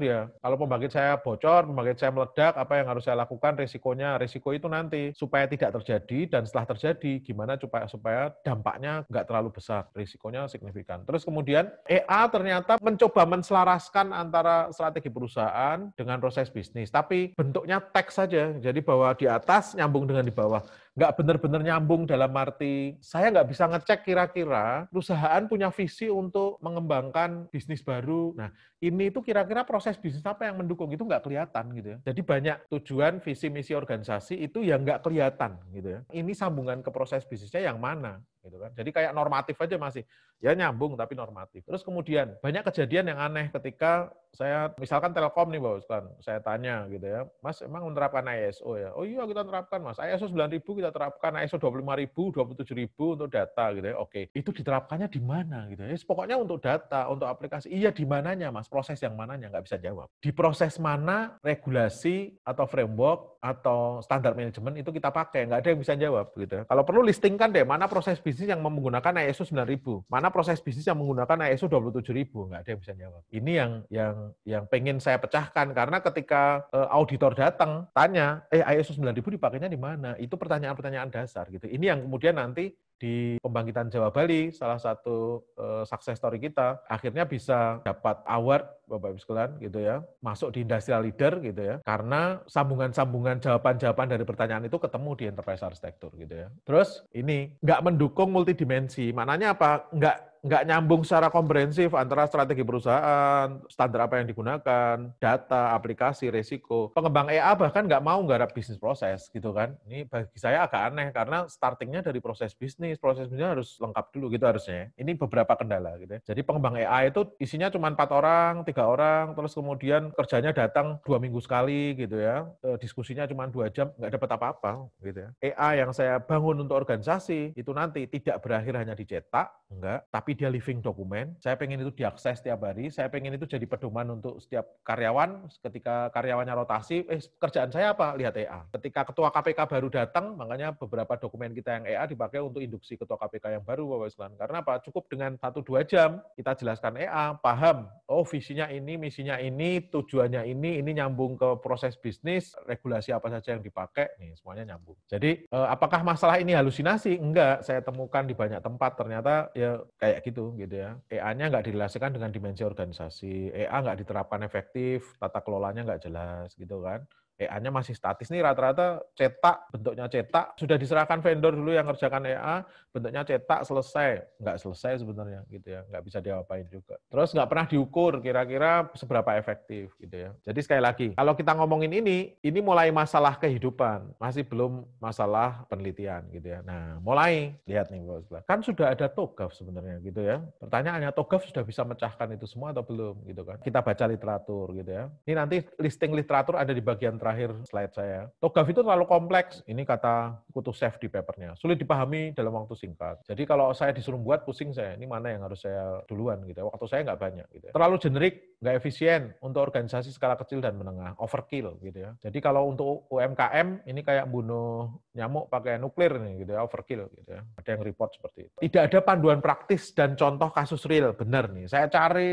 dia. Kalau pembangkit saya bocor, pembangkit saya meledak, apa yang harus saya lakukan risikonya? Risiko itu nanti supaya tidak terjadi dan setelah terjadi gimana supaya supaya dampaknya nggak terlalu besar, risikonya signifikan. Terus kemudian EA ternyata mencoba menselaraskan antara strategi perusahaan dengan proses bisnis. Tapi bentuknya teks saja. Jadi bahwa di atas nyambung dengan di bawah nggak benar-benar nyambung dalam arti saya nggak bisa ngecek kira-kira perusahaan punya visi untuk mengembangkan bisnis baru. Nah, ini itu kira-kira proses bisnis apa yang mendukung itu nggak kelihatan gitu ya. Jadi banyak tujuan, visi, misi organisasi itu yang nggak kelihatan gitu ya. Ini sambungan ke proses bisnisnya yang mana gitu kan. Jadi kayak normatif aja masih. Ya nyambung tapi normatif. Terus kemudian banyak kejadian yang aneh ketika saya misalkan Telkom nih bapak Ustaz, saya tanya gitu ya, Mas emang menerapkan ISO ya? Oh iya kita menerapkan Mas, ISO 9000 kita kita terapkan ISO 25000, 27000 untuk data gitu ya. Oke, itu diterapkannya di mana gitu ya. Pokoknya untuk data, untuk aplikasi, iya di mananya Mas, proses yang mananya nggak bisa jawab. Di proses mana regulasi atau framework atau standar manajemen itu kita pakai, nggak ada yang bisa jawab gitu. Ya. Kalau perlu listingkan deh mana proses bisnis yang menggunakan ISO 9000, mana proses bisnis yang menggunakan ISO 27000, nggak ada yang bisa jawab. Ini yang yang yang pengen saya pecahkan karena ketika eh, auditor datang tanya, "Eh ISO 9000 dipakainya di mana?" Itu pertanyaan pertanyaan-pertanyaan dasar gitu. Ini yang kemudian nanti di pembangkitan Jawa Bali, salah satu uh, sukses story kita, akhirnya bisa dapat award Bapak Ibu sekalian gitu ya, masuk di industrial leader gitu ya, karena sambungan-sambungan jawaban-jawaban dari pertanyaan itu ketemu di enterprise arsitektur gitu ya. Terus ini nggak mendukung multidimensi, maknanya apa? Nggak nggak nyambung secara komprehensif antara strategi perusahaan, standar apa yang digunakan, data, aplikasi, resiko. Pengembang EA bahkan nggak mau nggarap bisnis proses gitu kan. Ini bagi saya agak aneh karena startingnya dari proses bisnis, proses bisnis harus lengkap dulu gitu harusnya. Ini beberapa kendala gitu. Ya. Jadi pengembang EA itu isinya cuma empat orang, tiga orang, terus kemudian kerjanya datang dua minggu sekali gitu ya. E, diskusinya cuma dua jam, nggak dapat apa-apa gitu ya. EA yang saya bangun untuk organisasi itu nanti tidak berakhir hanya dicetak, enggak, tapi dia living dokumen. Saya pengen itu diakses setiap hari. Saya pengen itu jadi pedoman untuk setiap karyawan. Ketika karyawannya rotasi, eh kerjaan saya apa? Lihat EA. Ketika ketua KPK baru datang, makanya beberapa dokumen kita yang EA dipakai untuk induksi ketua KPK yang baru, Bapak Islan. Karena apa? Cukup dengan 1-2 jam kita jelaskan EA, paham. Oh visinya ini, misinya ini, tujuannya ini, ini nyambung ke proses bisnis, regulasi apa saja yang dipakai, nih semuanya nyambung. Jadi eh, apakah masalah ini halusinasi? Enggak, saya temukan di banyak tempat ternyata ya kayak gitu gitu ya. EA-nya nggak dijelaskan dengan dimensi organisasi, EA nggak diterapkan efektif, tata kelolanya nggak jelas gitu kan. EA-nya masih statis nih rata-rata cetak, bentuknya cetak, sudah diserahkan vendor dulu yang kerjakan EA, bentuknya cetak selesai. Nggak selesai sebenarnya gitu ya, nggak bisa diapain juga. Terus nggak pernah diukur kira-kira seberapa efektif gitu ya. Jadi sekali lagi, kalau kita ngomongin ini, ini mulai masalah kehidupan, masih belum masalah penelitian gitu ya. Nah mulai, lihat nih Bos kan sudah ada TOGAF sebenarnya gitu ya. Pertanyaannya TOGAF sudah bisa mecahkan itu semua atau belum gitu kan. Kita baca literatur gitu ya. Ini nanti listing literatur ada di bagian terakhir slide saya. Togaf itu terlalu kompleks, ini kata kutu safety di papernya. Sulit dipahami dalam waktu singkat. Jadi kalau saya disuruh buat, pusing saya. Ini mana yang harus saya duluan gitu. Ya. Waktu saya nggak banyak gitu. Ya. Terlalu generik, nggak efisien untuk organisasi skala kecil dan menengah. Overkill gitu ya. Jadi kalau untuk UMKM, ini kayak bunuh nyamuk pakai nuklir nih gitu ya. Overkill gitu ya. Ada yang report seperti itu. Tidak ada panduan praktis dan contoh kasus real. Benar nih. Saya cari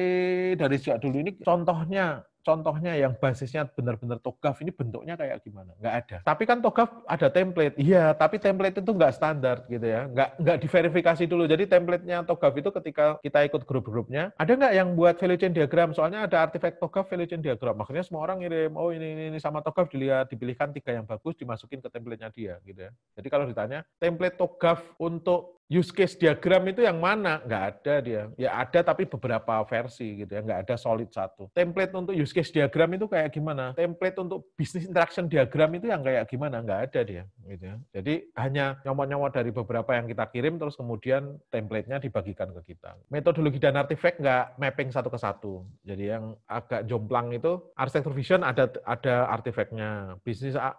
dari sejak dulu ini contohnya contohnya yang basisnya benar-benar togaf ini bentuknya kayak gimana? Nggak ada. Tapi kan togaf ada template. Iya, tapi template itu nggak standar gitu ya. Nggak, nggak diverifikasi dulu. Jadi template-nya togaf itu ketika kita ikut grup-grupnya, ada nggak yang buat value chain diagram? Soalnya ada artefak togaf value chain diagram. Makanya semua orang ngirim, oh ini, ini, ini sama togaf dilihat, dipilihkan tiga yang bagus, dimasukin ke template-nya dia gitu ya. Jadi kalau ditanya, template togaf untuk use case diagram itu yang mana? Nggak ada dia. Ya ada tapi beberapa versi gitu ya, nggak ada solid satu. Template untuk use case diagram itu kayak gimana? Template untuk business interaction diagram itu yang kayak gimana? Nggak ada dia gitu ya. Jadi hanya nyawa-nyawa dari beberapa yang kita kirim terus kemudian template-nya dibagikan ke kita. Metodologi dan artifact nggak mapping satu ke satu. Jadi yang agak jomplang itu arsitektur vision ada ada artifactnya, bisnis uh,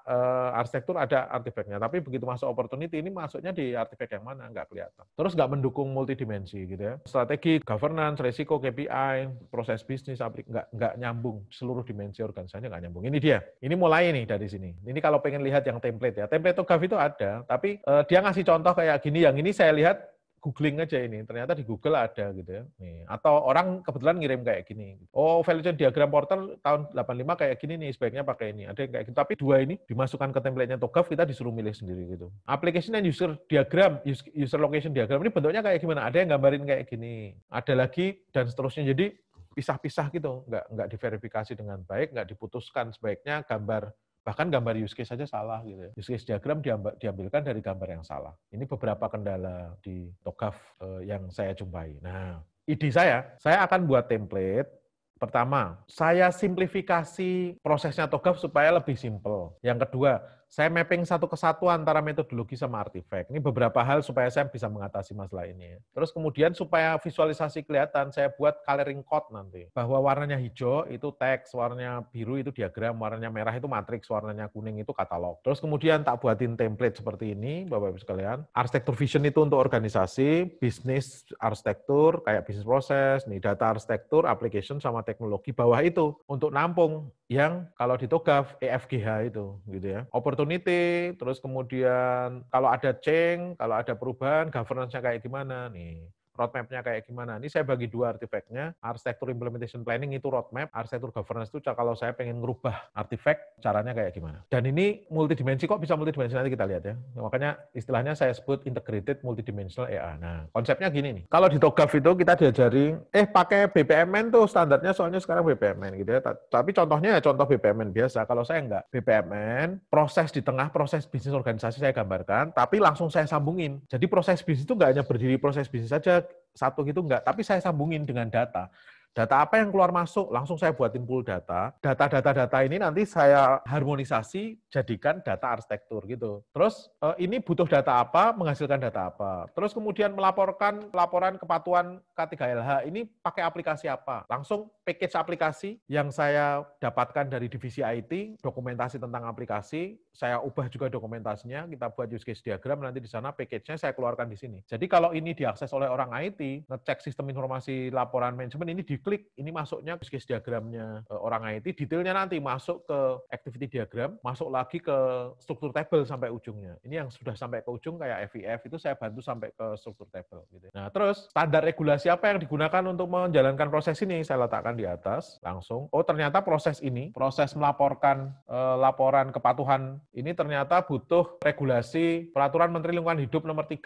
arsitektur ada artifactnya. Tapi begitu masuk opportunity ini masuknya di artifact yang mana? Nggak kelihatan kelihatan. Terus nggak mendukung multidimensi gitu ya. Strategi, governance, risiko KPI, proses bisnis, aplik nggak nggak nyambung seluruh dimensi organisasinya nggak nyambung. Ini dia. Ini mulai nih dari sini. Ini kalau pengen lihat yang template ya. Template TOGAF itu ada, tapi uh, dia ngasih contoh kayak gini. Yang ini saya lihat googling aja ini, ternyata di Google ada gitu ya. Nih. Atau orang kebetulan ngirim kayak gini. Gitu. Oh, value chain diagram portal tahun 85 kayak gini nih, sebaiknya pakai ini. Ada yang kayak gitu. Tapi dua ini dimasukkan ke template-nya Togaf, kita disuruh milih sendiri gitu. Application and user diagram, user location diagram ini bentuknya kayak gimana? Ada yang gambarin kayak gini. Ada lagi dan seterusnya. Jadi pisah-pisah gitu, nggak nggak diverifikasi dengan baik, nggak diputuskan sebaiknya gambar Bahkan gambar use case saja salah gitu ya. Use case diagram diambilkan dari gambar yang salah. Ini beberapa kendala di TOGAF eh, yang saya jumpai. Nah, ide saya, saya akan buat template Pertama, saya simplifikasi prosesnya TOGAF supaya lebih simpel. Yang kedua, saya mapping satu kesatuan antara metodologi sama artefak. Ini beberapa hal supaya saya bisa mengatasi masalah ini. Terus kemudian supaya visualisasi kelihatan, saya buat coloring code nanti. Bahwa warnanya hijau itu teks, warnanya biru itu diagram, warnanya merah itu matriks, warnanya kuning itu katalog. Terus kemudian tak buatin template seperti ini, Bapak-Ibu sekalian. Arsitektur vision itu untuk organisasi, bisnis arsitektur, kayak bisnis proses, nih data arsitektur, application sama teknologi bawah itu untuk nampung yang kalau di TOGAF EFGH itu gitu ya. Opportunity opportunity, terus kemudian kalau ada change, kalau ada perubahan, governance-nya kayak gimana nih roadmapnya kayak gimana. Ini saya bagi dua artefaknya. arsitektur implementation planning itu roadmap, arsitektur governance itu kalau saya pengen ngerubah artifact, caranya kayak gimana. Dan ini multidimensi, kok bisa multidimensi nanti kita lihat ya. Makanya istilahnya saya sebut integrated multidimensional AI. Nah, konsepnya gini nih, kalau di TOGAF itu kita diajari, eh pakai BPMN tuh standarnya soalnya sekarang BPMN gitu ya. Tapi contohnya ya contoh BPMN biasa, kalau saya enggak BPMN, proses di tengah proses bisnis organisasi saya gambarkan, tapi langsung saya sambungin. Jadi proses bisnis itu enggak hanya berdiri proses bisnis saja, satu gitu enggak, tapi saya sambungin dengan data. Data apa yang keluar masuk, langsung saya buatin pool data. Data-data data ini nanti saya harmonisasi, jadikan data arsitektur gitu. Terus eh, ini butuh data apa, menghasilkan data apa. Terus kemudian melaporkan laporan kepatuhan K3LH, ini pakai aplikasi apa. Langsung package aplikasi yang saya dapatkan dari divisi IT, dokumentasi tentang aplikasi, saya ubah juga dokumentasinya, kita buat use case diagram, nanti di sana package-nya saya keluarkan di sini. Jadi kalau ini diakses oleh orang IT, ngecek sistem informasi laporan manajemen, ini diklik, ini masuknya use case diagramnya eh, orang IT, detailnya nanti masuk ke activity diagram, masuk lagi ke struktur table sampai ujungnya. Ini yang sudah sampai ke ujung kayak FIF itu saya bantu sampai ke struktur table. Gitu. Nah terus standar regulasi apa yang digunakan untuk menjalankan proses ini? Saya letakkan di atas langsung. Oh ternyata proses ini, proses melaporkan eh, laporan kepatuhan ini ternyata butuh regulasi peraturan Menteri Lingkungan Hidup nomor 3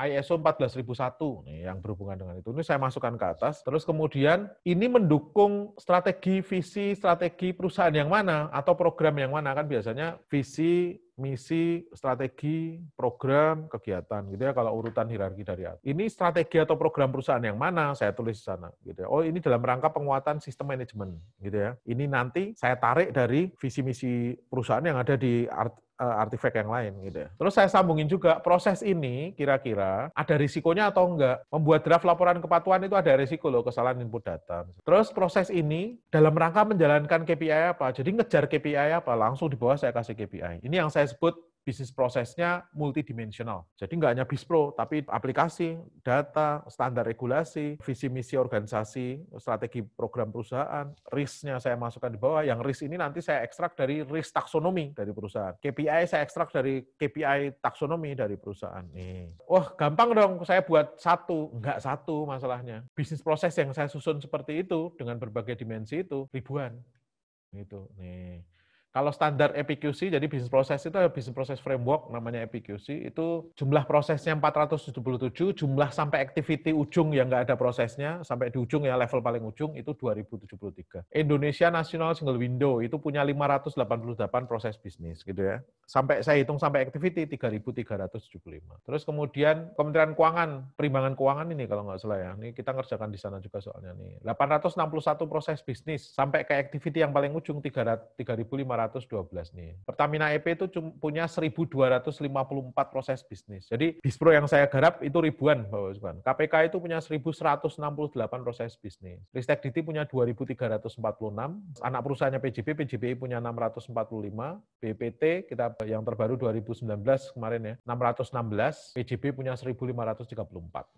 ISO 14001 nih yang berhubungan dengan itu. Ini saya masukkan ke atas. Terus kemudian ini mendukung strategi visi strategi perusahaan yang mana atau program yang mana kan biasanya visi misi, strategi, program, kegiatan gitu ya kalau urutan hierarki dari atas. Ini strategi atau program perusahaan yang mana saya tulis di sana gitu ya. Oh, ini dalam rangka penguatan sistem manajemen gitu ya. Ini nanti saya tarik dari visi misi perusahaan yang ada di Eh, artefak yang lain gitu ya. Terus saya sambungin juga proses ini kira-kira ada risikonya atau enggak. Membuat draft laporan kepatuhan itu ada risiko loh kesalahan input data. Terus proses ini dalam rangka menjalankan KPI apa? Jadi ngejar KPI apa? Langsung di bawah saya kasih KPI. Ini yang saya sebut bisnis prosesnya multidimensional. Jadi nggak hanya bispro, tapi aplikasi, data, standar regulasi, visi misi organisasi, strategi program perusahaan, risknya saya masukkan di bawah. Yang risk ini nanti saya ekstrak dari risk taksonomi dari perusahaan. KPI saya ekstrak dari KPI taksonomi dari perusahaan. Nih. Wah, gampang dong saya buat satu. Nggak satu masalahnya. Bisnis proses yang saya susun seperti itu dengan berbagai dimensi itu ribuan. Itu Nih. Kalau standar EPQC, jadi bisnis proses itu ada bisnis proses framework namanya EPQC, itu jumlah prosesnya 477, jumlah sampai activity ujung yang nggak ada prosesnya, sampai di ujung ya level paling ujung itu 2073. Indonesia National Single Window itu punya 588 proses bisnis gitu ya. Sampai saya hitung sampai activity 3375. Terus kemudian Kementerian Keuangan, Perimbangan Keuangan ini kalau nggak salah ya, ini kita ngerjakan di sana juga soalnya nih. 861 proses bisnis sampai ke activity yang paling ujung 3500 212 nih. Pertamina EP itu punya 1254 proses bisnis. Jadi bispro yang saya garap itu ribuan, Bapak Usman. KPK itu punya 1168 proses bisnis. Ristek Diti punya 2346, anak perusahaannya PJB, PJB punya 645, BPT kita yang terbaru 2019 kemarin ya, 616, PJB punya 1534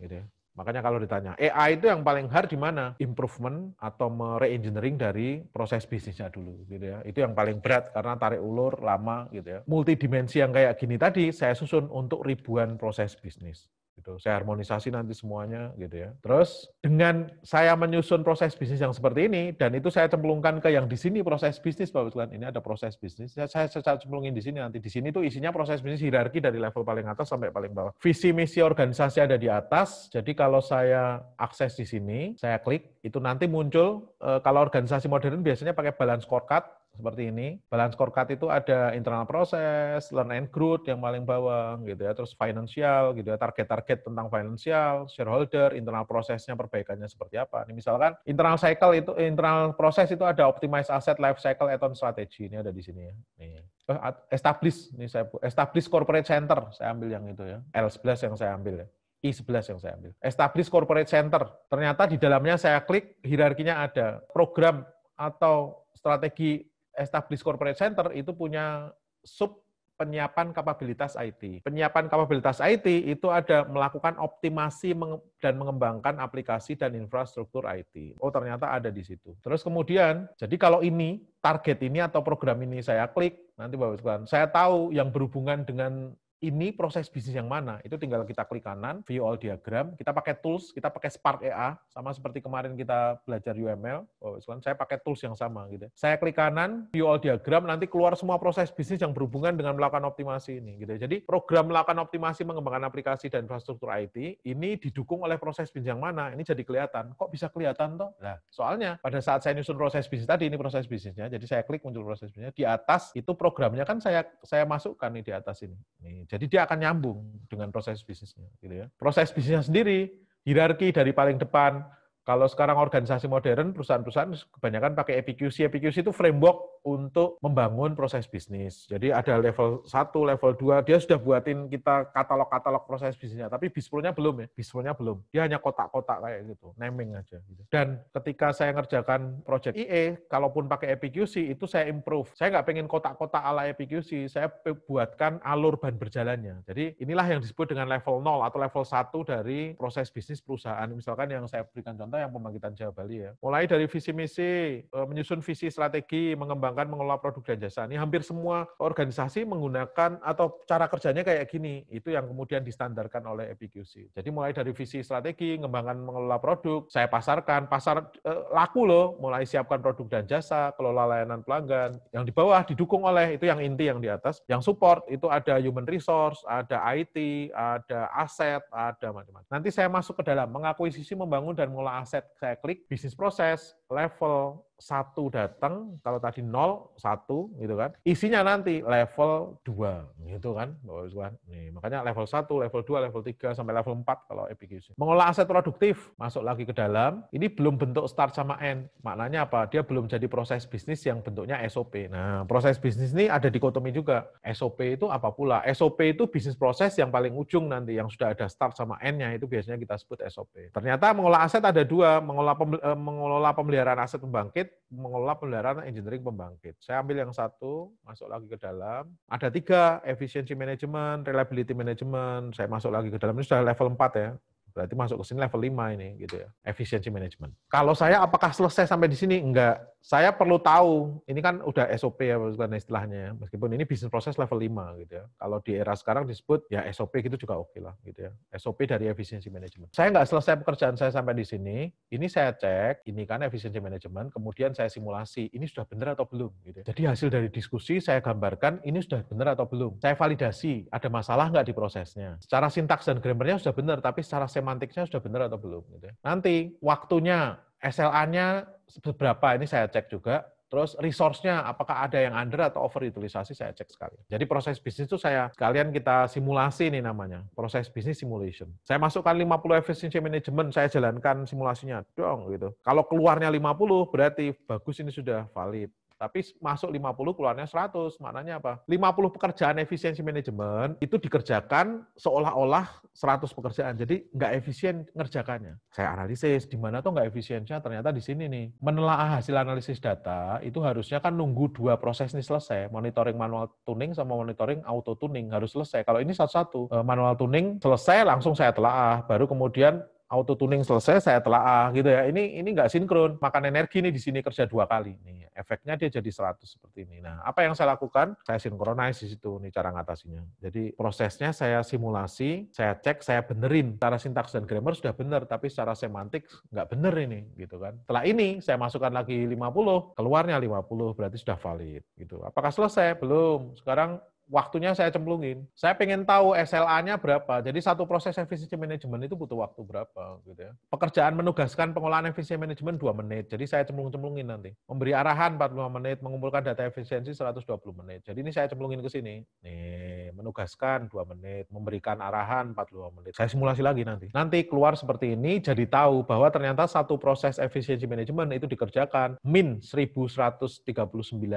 gitu ya. Makanya kalau ditanya, AI itu yang paling hard di mana? Improvement atau mereengineering dari proses bisnisnya dulu gitu ya. Itu yang paling berat karena tarik ulur lama gitu ya. Multidimensi yang kayak gini tadi saya susun untuk ribuan proses bisnis gitu. Saya harmonisasi nanti semuanya gitu ya. Terus dengan saya menyusun proses bisnis yang seperti ini dan itu saya cemplungkan ke yang di sini proses bisnis Bapak sekalian. Ini ada proses bisnis. Saya saya, saya cemplungin di sini nanti di sini itu isinya proses bisnis hierarki dari level paling atas sampai paling bawah. Visi misi organisasi ada di atas. Jadi kalau saya akses di sini, saya klik itu nanti muncul eh, kalau organisasi modern biasanya pakai balance scorecard seperti ini. Balance scorecard itu ada internal process, learn and growth yang paling bawah gitu ya, terus financial gitu ya, target-target tentang financial, shareholder, internal prosesnya perbaikannya seperti apa. Ini misalkan internal cycle itu internal proses itu ada optimize asset life cycle add-on strategy ini ada di sini ya. Nih. Oh, establish, ini saya establish corporate center, saya ambil yang itu ya. L11 yang saya ambil ya. I11 yang saya ambil. Establish Corporate Center. Ternyata di dalamnya saya klik, hierarkinya ada program atau strategi established corporate center itu punya sub penyiapan kapabilitas IT. Penyiapan kapabilitas IT itu ada melakukan optimasi dan mengembangkan aplikasi dan infrastruktur IT. Oh, ternyata ada di situ. Terus kemudian, jadi kalau ini target ini atau program ini saya klik, nanti Bapak sekalian, saya tahu yang berhubungan dengan ini proses bisnis yang mana. Itu tinggal kita klik kanan, view all diagram, kita pakai tools, kita pakai Spark EA, sama seperti kemarin kita belajar UML, oh, kan? saya pakai tools yang sama gitu. Saya klik kanan, view all diagram, nanti keluar semua proses bisnis yang berhubungan dengan melakukan optimasi ini gitu. Ya. Jadi program melakukan optimasi mengembangkan aplikasi dan infrastruktur IT ini didukung oleh proses bisnis yang mana, ini jadi kelihatan. Kok bisa kelihatan toh? Nah, soalnya pada saat saya nyusun proses bisnis tadi, ini proses bisnisnya, jadi saya klik muncul proses bisnisnya, di atas itu programnya kan saya saya masukkan nih di atas ini. Nih, jadi dia akan nyambung dengan proses bisnisnya. Gitu ya. Proses bisnisnya sendiri, hierarki dari paling depan. Kalau sekarang organisasi modern, perusahaan-perusahaan kebanyakan pakai EPQC. EPQC itu framework untuk membangun proses bisnis. Jadi ada level 1, level 2, dia sudah buatin kita katalog-katalog proses bisnisnya, tapi bispolnya belum ya, bispolnya belum. Dia hanya kotak-kotak kayak gitu, naming aja. Gitu. Dan ketika saya ngerjakan project IE, kalaupun pakai EPQC, itu saya improve. Saya nggak pengen kotak-kotak ala EPQC, saya buatkan alur ban berjalannya. Jadi inilah yang disebut dengan level 0 atau level 1 dari proses bisnis perusahaan. Misalkan yang saya berikan contoh yang pembangkitan Jawa Bali ya. Mulai dari visi misi, e, menyusun visi strategi, mengembangkan mengembangkan mengelola produk dan jasa ini hampir semua organisasi menggunakan atau cara kerjanya kayak gini. Itu yang kemudian distandarkan oleh EPQC. Jadi mulai dari visi strategi, mengembangkan mengelola produk, saya pasarkan, pasar eh, laku loh, mulai siapkan produk dan jasa, kelola layanan pelanggan. Yang di bawah didukung oleh itu yang inti yang di atas, yang support itu ada human resource, ada IT, ada aset, ada macam-macam. Nanti saya masuk ke dalam mengakuisisi, membangun dan mengelola aset. Saya klik bisnis proses, level, satu datang, kalau tadi nol, satu gitu kan. Isinya nanti level dua gitu kan, Bahwa, Nih, makanya level satu level dua level tiga sampai level empat kalau EPQC. Mengolah aset produktif, masuk lagi ke dalam. Ini belum bentuk start sama end. Maknanya apa? Dia belum jadi proses bisnis yang bentuknya SOP. Nah, proses bisnis ini ada dikotomi juga. SOP itu apa pula? SOP itu bisnis proses yang paling ujung nanti yang sudah ada start sama end-nya itu biasanya kita sebut SOP. Ternyata mengolah aset ada dua, mengolah eh, mengelola pemeliharaan aset pembangkit mengelola pendaran engineering pembangkit. Saya ambil yang satu, masuk lagi ke dalam. Ada tiga, efficiency management, reliability management. Saya masuk lagi ke dalam. Ini sudah level 4 ya. Berarti masuk ke sini level 5 ini gitu ya. Efisiensi manajemen. Kalau saya apakah selesai sampai di sini? Enggak. Saya perlu tahu, ini kan udah SOP ya bukan istilahnya. Ya. Meskipun ini bisnis proses level 5 gitu ya. Kalau di era sekarang disebut ya SOP gitu juga oke okay lah gitu ya. SOP dari efisiensi manajemen. Saya enggak selesai pekerjaan saya sampai di sini. Ini saya cek, ini kan efisiensi manajemen, kemudian saya simulasi, ini sudah benar atau belum gitu. Ya. Jadi hasil dari diskusi saya gambarkan ini sudah benar atau belum. Saya validasi, ada masalah enggak di prosesnya. Secara sintaks dan grammarnya sudah benar, tapi secara semantiknya sudah benar atau belum. Gitu. Ya. Nanti waktunya, SLA-nya seberapa ini saya cek juga. Terus resource-nya apakah ada yang under atau overutilisasi saya cek sekali. Jadi proses bisnis itu saya kalian kita simulasi ini namanya, proses bisnis simulation. Saya masukkan 50 efficiency management, saya jalankan simulasinya, dong gitu. Kalau keluarnya 50 berarti bagus ini sudah valid. Tapi masuk 50 keluarnya 100. Maknanya apa? 50 pekerjaan efisiensi manajemen itu dikerjakan seolah-olah 100 pekerjaan. Jadi nggak efisien ngerjakannya. Saya analisis di mana tuh nggak efisiennya ternyata di sini nih. Menelaah hasil analisis data itu harusnya kan nunggu dua proses ini selesai. Monitoring manual tuning sama monitoring auto tuning harus selesai. Kalau ini satu-satu eh, manual tuning selesai langsung saya telaah baru kemudian auto tuning selesai saya telah ah gitu ya ini ini nggak sinkron makan energi ini di sini kerja dua kali nih efeknya dia jadi 100 seperti ini nah apa yang saya lakukan saya sinkronize di situ nih cara ngatasinya jadi prosesnya saya simulasi saya cek saya benerin cara sintaks dan grammar sudah bener tapi secara semantik nggak bener ini gitu kan setelah ini saya masukkan lagi 50 keluarnya 50 berarti sudah valid gitu apakah selesai belum sekarang waktunya saya cemplungin. Saya pengen tahu SLA-nya berapa. Jadi satu proses efisiensi manajemen itu butuh waktu berapa gitu ya. Pekerjaan menugaskan pengolahan efisiensi manajemen 2 menit. Jadi saya cemplung-cemplungin nanti. Memberi arahan 45 menit, mengumpulkan data efisiensi 120 menit. Jadi ini saya cemplungin ke sini. Nih, menugaskan 2 menit, memberikan arahan 45 menit. Saya simulasi lagi nanti. Nanti keluar seperti ini jadi tahu bahwa ternyata satu proses efisiensi manajemen itu dikerjakan min 1139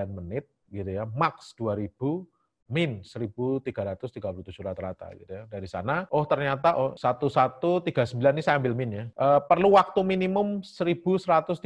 menit gitu ya, max 2000 min 1337 rata-rata gitu ya. Dari sana, oh ternyata oh 1139 ini saya ambil min ya. E, perlu waktu minimum 1139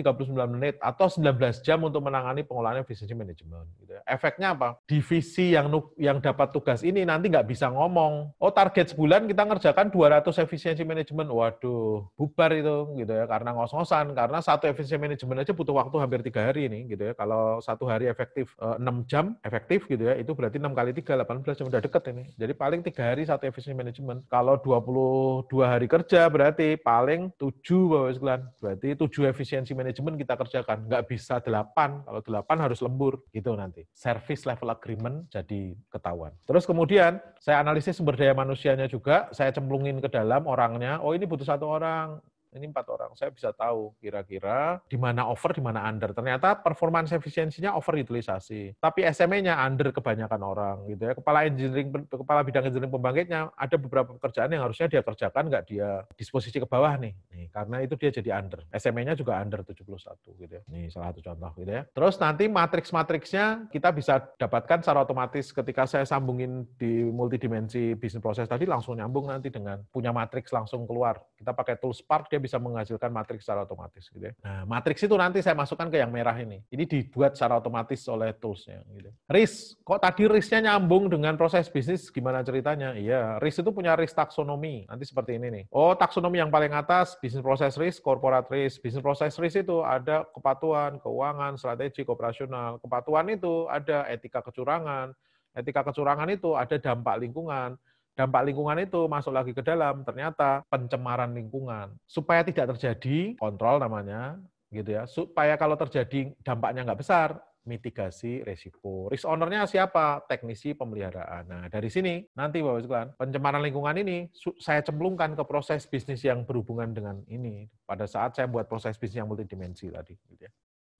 menit atau 19 jam untuk menangani pengolahan efisiensi manajemen gitu ya. Efeknya apa? Divisi yang yang dapat tugas ini nanti nggak bisa ngomong, oh target sebulan kita ngerjakan 200 efisiensi manajemen. Waduh, bubar itu gitu ya karena ngos-ngosan karena satu efisiensi manajemen aja butuh waktu hampir tiga hari ini gitu ya. Kalau satu hari efektif e, eh, 6 jam efektif gitu ya, itu berarti 6 kali kali 3, 18 jam udah deket ini. Jadi paling tiga hari satu efisiensi manajemen. Kalau 22 hari kerja berarti paling tujuh Bapak sekalian. Berarti tujuh efisiensi manajemen kita kerjakan. Nggak bisa delapan, Kalau delapan harus lembur gitu nanti. Service level agreement jadi ketahuan. Terus kemudian saya analisis sumber daya manusianya juga. Saya cemplungin ke dalam orangnya. Oh ini butuh satu orang ini empat orang, saya bisa tahu kira-kira di mana over, di mana under. Ternyata performance efisiensinya over utilisasi Tapi sme nya under kebanyakan orang gitu ya. Kepala engineering kepala bidang engineering pembangkitnya ada beberapa pekerjaan yang harusnya dia kerjakan nggak dia disposisi ke bawah nih. nih karena itu dia jadi under. sme nya juga under 71 gitu ya. nih salah satu contoh gitu ya. Terus nanti matriks-matriksnya kita bisa dapatkan secara otomatis ketika saya sambungin di multidimensi bisnis proses tadi langsung nyambung nanti dengan punya matriks langsung keluar. Kita pakai tool Spark dia bisa menghasilkan matriks secara otomatis gitu ya. Nah, matriks itu nanti saya masukkan ke yang merah ini. Ini dibuat secara otomatis oleh toolsnya gitu. RIS, kok tadi risnya nyambung dengan proses bisnis gimana ceritanya? Iya, RIS itu punya RIS taksonomi. Nanti seperti ini nih. Oh, taksonomi yang paling atas bisnis proses RIS, corporate RIS. Bisnis proses RIS itu ada kepatuhan, keuangan, strategi, operasional. Kepatuhan itu ada etika kecurangan. Etika kecurangan itu ada dampak lingkungan dampak lingkungan itu masuk lagi ke dalam ternyata pencemaran lingkungan supaya tidak terjadi kontrol namanya gitu ya supaya kalau terjadi dampaknya nggak besar mitigasi risiko. Risk ownernya siapa? Teknisi pemeliharaan. Nah, dari sini nanti Bapak sekalian, pencemaran lingkungan ini saya cemplungkan ke proses bisnis yang berhubungan dengan ini pada saat saya buat proses bisnis yang multidimensi tadi gitu ya.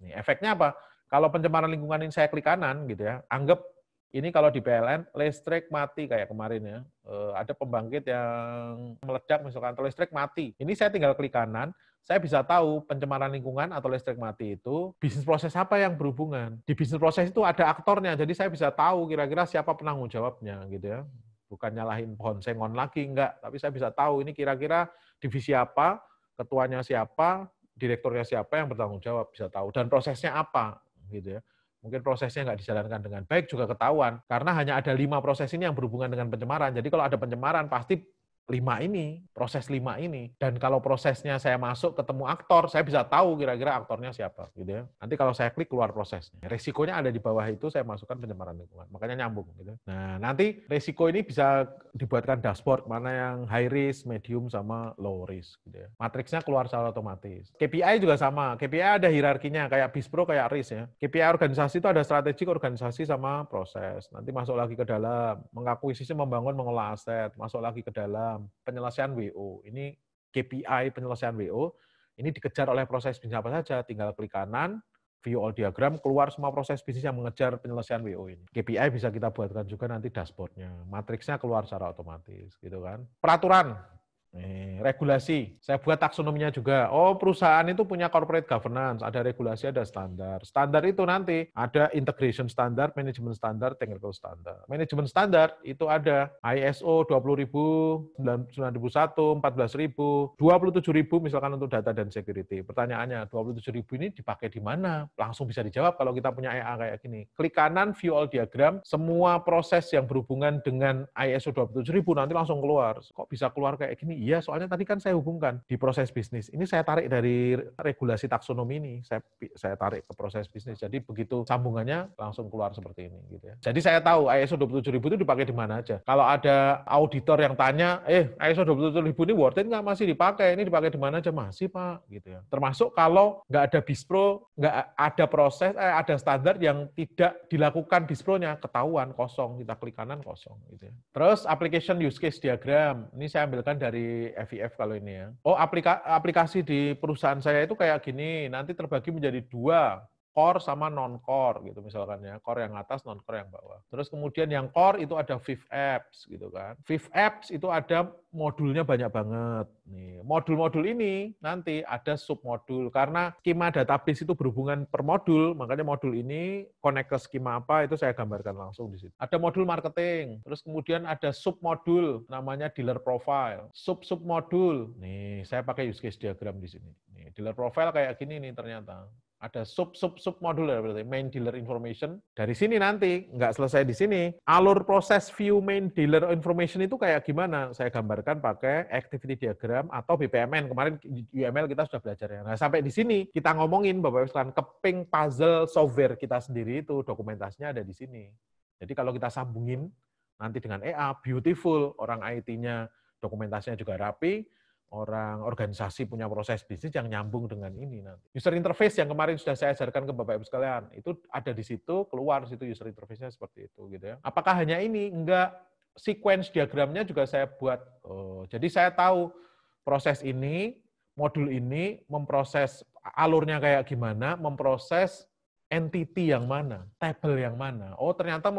Nih, efeknya apa? Kalau pencemaran lingkungan ini saya klik kanan gitu ya, anggap ini kalau di PLN listrik mati kayak kemarin ya. E, ada pembangkit yang meledak misalkan atau listrik mati. Ini saya tinggal klik kanan, saya bisa tahu pencemaran lingkungan atau listrik mati itu bisnis proses apa yang berhubungan. Di bisnis proses itu ada aktornya, jadi saya bisa tahu kira-kira siapa penanggung jawabnya gitu ya. Bukan nyalahin pohon sengon lagi enggak, tapi saya bisa tahu ini kira-kira divisi apa, ketuanya siapa, direkturnya siapa yang bertanggung jawab bisa tahu dan prosesnya apa gitu ya mungkin prosesnya nggak dijalankan dengan baik juga ketahuan karena hanya ada lima proses ini yang berhubungan dengan pencemaran. Jadi kalau ada pencemaran pasti lima ini, proses lima ini. Dan kalau prosesnya saya masuk ketemu aktor, saya bisa tahu kira-kira aktornya siapa gitu ya. Nanti kalau saya klik keluar prosesnya. Resikonya ada di bawah itu saya masukkan pencemaran lingkungan. Makanya nyambung gitu. Ya. Nah, nanti resiko ini bisa dibuatkan dashboard mana yang high risk, medium sama low risk gitu ya. Matriksnya keluar secara otomatis. KPI juga sama. KPI ada hierarkinya kayak Bispro kayak risk ya. KPI organisasi itu ada strategi organisasi sama proses. Nanti masuk lagi ke dalam, mengakuisisi, membangun, mengolah aset, masuk lagi ke dalam penyelesaian WO. Ini KPI penyelesaian WO. Ini dikejar oleh proses bisnis apa saja, tinggal klik kanan, view all diagram, keluar semua proses bisnis yang mengejar penyelesaian WO ini. KPI bisa kita buatkan juga nanti dashboardnya. Matriksnya keluar secara otomatis, gitu kan. Peraturan, Nih, eh, regulasi. Saya buat taksonominya juga. Oh, perusahaan itu punya corporate governance, ada regulasi, ada standar. Standar itu nanti ada integration standar, management standar, technical standar. Management standar itu ada ISO 20000, 9001, 14000, 27000 misalkan untuk data dan security. Pertanyaannya, 27000 ini dipakai di mana? Langsung bisa dijawab kalau kita punya AI kayak gini. Klik kanan view all diagram, semua proses yang berhubungan dengan ISO 27000 nanti langsung keluar. Kok bisa keluar kayak gini? Iya, soalnya tadi kan saya hubungkan di proses bisnis. Ini saya tarik dari regulasi taksonomi ini, saya saya tarik ke proses bisnis. Jadi begitu sambungannya langsung keluar seperti ini gitu ya. Jadi saya tahu ISO 27000 itu dipakai di mana aja. Kalau ada auditor yang tanya, "Eh, ISO 27000 ini worth it nggak masih dipakai? Ini dipakai di mana aja masih, Pak?" gitu ya. Termasuk kalau nggak ada bispro, nggak ada proses, eh, ada standar yang tidak dilakukan bispronya, ketahuan kosong, kita klik kanan kosong gitu ya. Terus application use case diagram, ini saya ambilkan dari FIF kalau ini ya. Oh, aplika aplikasi di perusahaan saya itu kayak gini, nanti terbagi menjadi dua core sama non core gitu misalkan ya core yang atas non core yang bawah terus kemudian yang core itu ada fifth apps gitu kan fifth apps itu ada modulnya banyak banget nih modul-modul ini nanti ada submodul karena skema database itu berhubungan per modul makanya modul ini connect ke skema apa itu saya gambarkan langsung di situ ada modul marketing terus kemudian ada submodul namanya dealer profile sub sub modul nih saya pakai use case diagram di sini nih dealer profile kayak gini nih ternyata ada sub sub sub modul ya berarti main dealer information dari sini nanti nggak selesai di sini alur proses view main dealer information itu kayak gimana saya gambarkan pakai activity diagram atau BPMN kemarin UML kita sudah belajar ya nah sampai di sini kita ngomongin bapak ibu sekalian keping puzzle software kita sendiri itu dokumentasinya ada di sini jadi kalau kita sambungin nanti dengan EA beautiful orang IT-nya dokumentasinya juga rapi orang organisasi punya proses bisnis yang nyambung dengan ini nanti. User interface yang kemarin sudah saya ajarkan ke Bapak Ibu sekalian, itu ada di situ, keluar di situ user interface-nya seperti itu gitu ya. Apakah hanya ini? Enggak. Sequence diagramnya juga saya buat. Oh, jadi saya tahu proses ini, modul ini memproses alurnya kayak gimana, memproses entity yang mana, table yang mana. Oh, ternyata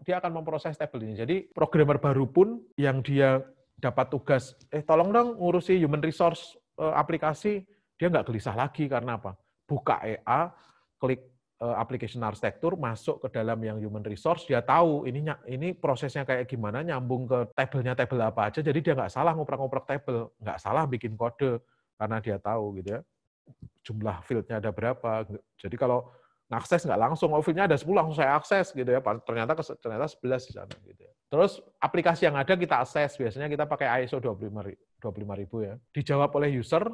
dia akan memproses table ini. Jadi programmer baru pun yang dia dapat tugas, eh tolong dong ngurusi human resource eh, aplikasi, dia nggak gelisah lagi karena apa? Buka EA, klik eh, application architecture, masuk ke dalam yang human resource, dia tahu ini ini prosesnya kayak gimana, nyambung ke tabelnya table apa aja, jadi dia nggak salah ngoprak-ngoprak table, nggak salah bikin kode karena dia tahu gitu ya jumlah fieldnya ada berapa. Jadi kalau akses nggak langsung, oh fieldnya ada 10 langsung saya akses gitu ya. Ternyata ternyata sebelas di sana gitu ya. Terus aplikasi yang ada kita akses, biasanya kita pakai ISO 25000 ribu ya. Dijawab oleh user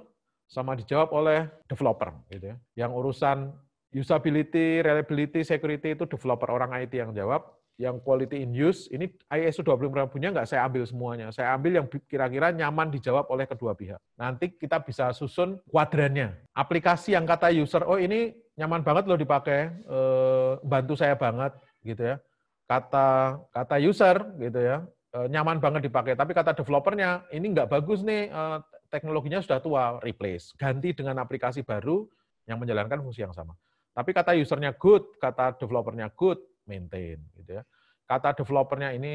sama dijawab oleh developer gitu ya. Yang urusan usability, reliability, security itu developer orang IT yang jawab. Yang quality in use ini ISO 25000-nya nggak saya ambil semuanya. Saya ambil yang kira-kira nyaman dijawab oleh kedua pihak. Nanti kita bisa susun kuadrannya. Aplikasi yang kata user, "Oh, ini nyaman banget loh dipakai, eh, bantu saya banget." gitu ya kata kata user gitu ya eh, nyaman banget dipakai, tapi kata developernya ini nggak bagus nih eh, teknologinya sudah tua, replace, ganti dengan aplikasi baru yang menjalankan fungsi yang sama. Tapi kata usernya good, kata developernya good, maintain gitu ya. Kata developernya ini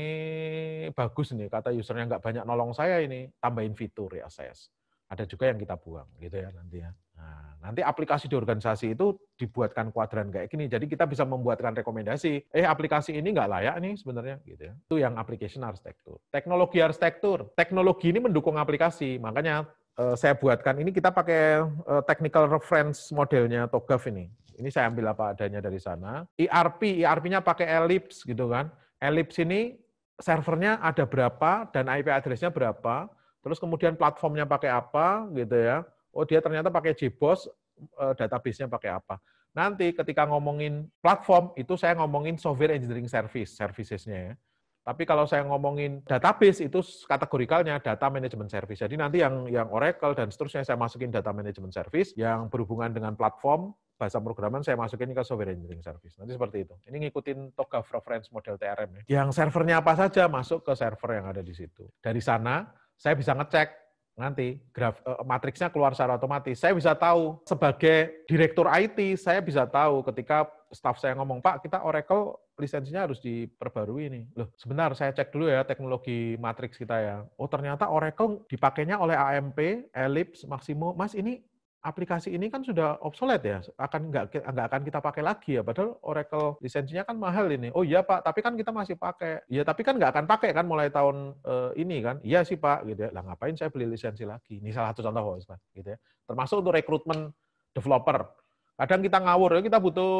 bagus nih, kata usernya nggak banyak nolong saya ini, tambahin fitur reassess. Ya, Ada juga yang kita buang gitu ya nanti ya. Nah, nanti aplikasi di organisasi itu dibuatkan kuadran kayak gini. Jadi kita bisa membuatkan rekomendasi, eh aplikasi ini nggak layak nih sebenarnya gitu ya. Itu yang application arsitektur. Teknologi arsitektur. Teknologi ini mendukung aplikasi. Makanya eh, saya buatkan ini kita pakai eh, technical reference modelnya TOGAF ini. Ini saya ambil apa adanya dari sana. ERP, ERP-nya pakai Ellipse gitu kan. Ellipse ini servernya ada berapa dan IP address-nya berapa, terus kemudian platformnya pakai apa gitu ya oh dia ternyata pakai JBoss, eh, database-nya pakai apa. Nanti ketika ngomongin platform, itu saya ngomongin software engineering service, servicesnya ya. Tapi kalau saya ngomongin database itu kategorikalnya data management service. Jadi nanti yang yang Oracle dan seterusnya saya masukin data management service, yang berhubungan dengan platform bahasa programan saya masukin ke software engineering service. Nanti seperti itu. Ini ngikutin toga reference model TRM ya. Yang servernya apa saja masuk ke server yang ada di situ. Dari sana saya bisa ngecek nanti graf uh, matriksnya keluar secara otomatis. Saya bisa tahu sebagai direktur IT, saya bisa tahu ketika staff saya ngomong, "Pak, kita Oracle lisensinya harus diperbarui nih." Loh, sebentar saya cek dulu ya teknologi matriks kita ya. Oh, ternyata Oracle dipakainya oleh AMP, Ellipse, Maximo. Mas, ini aplikasi ini kan sudah obsolete ya, akan nggak nggak akan kita pakai lagi ya. Padahal Oracle lisensinya kan mahal ini. Oh iya Pak, tapi kan kita masih pakai. Ya tapi kan nggak akan pakai kan mulai tahun uh, ini kan. Iya sih Pak, gitu ya. Lah ngapain saya beli lisensi lagi? Ini salah satu contoh Pak, gitu ya. Termasuk untuk rekrutmen developer. Kadang kita ngawur, kita butuh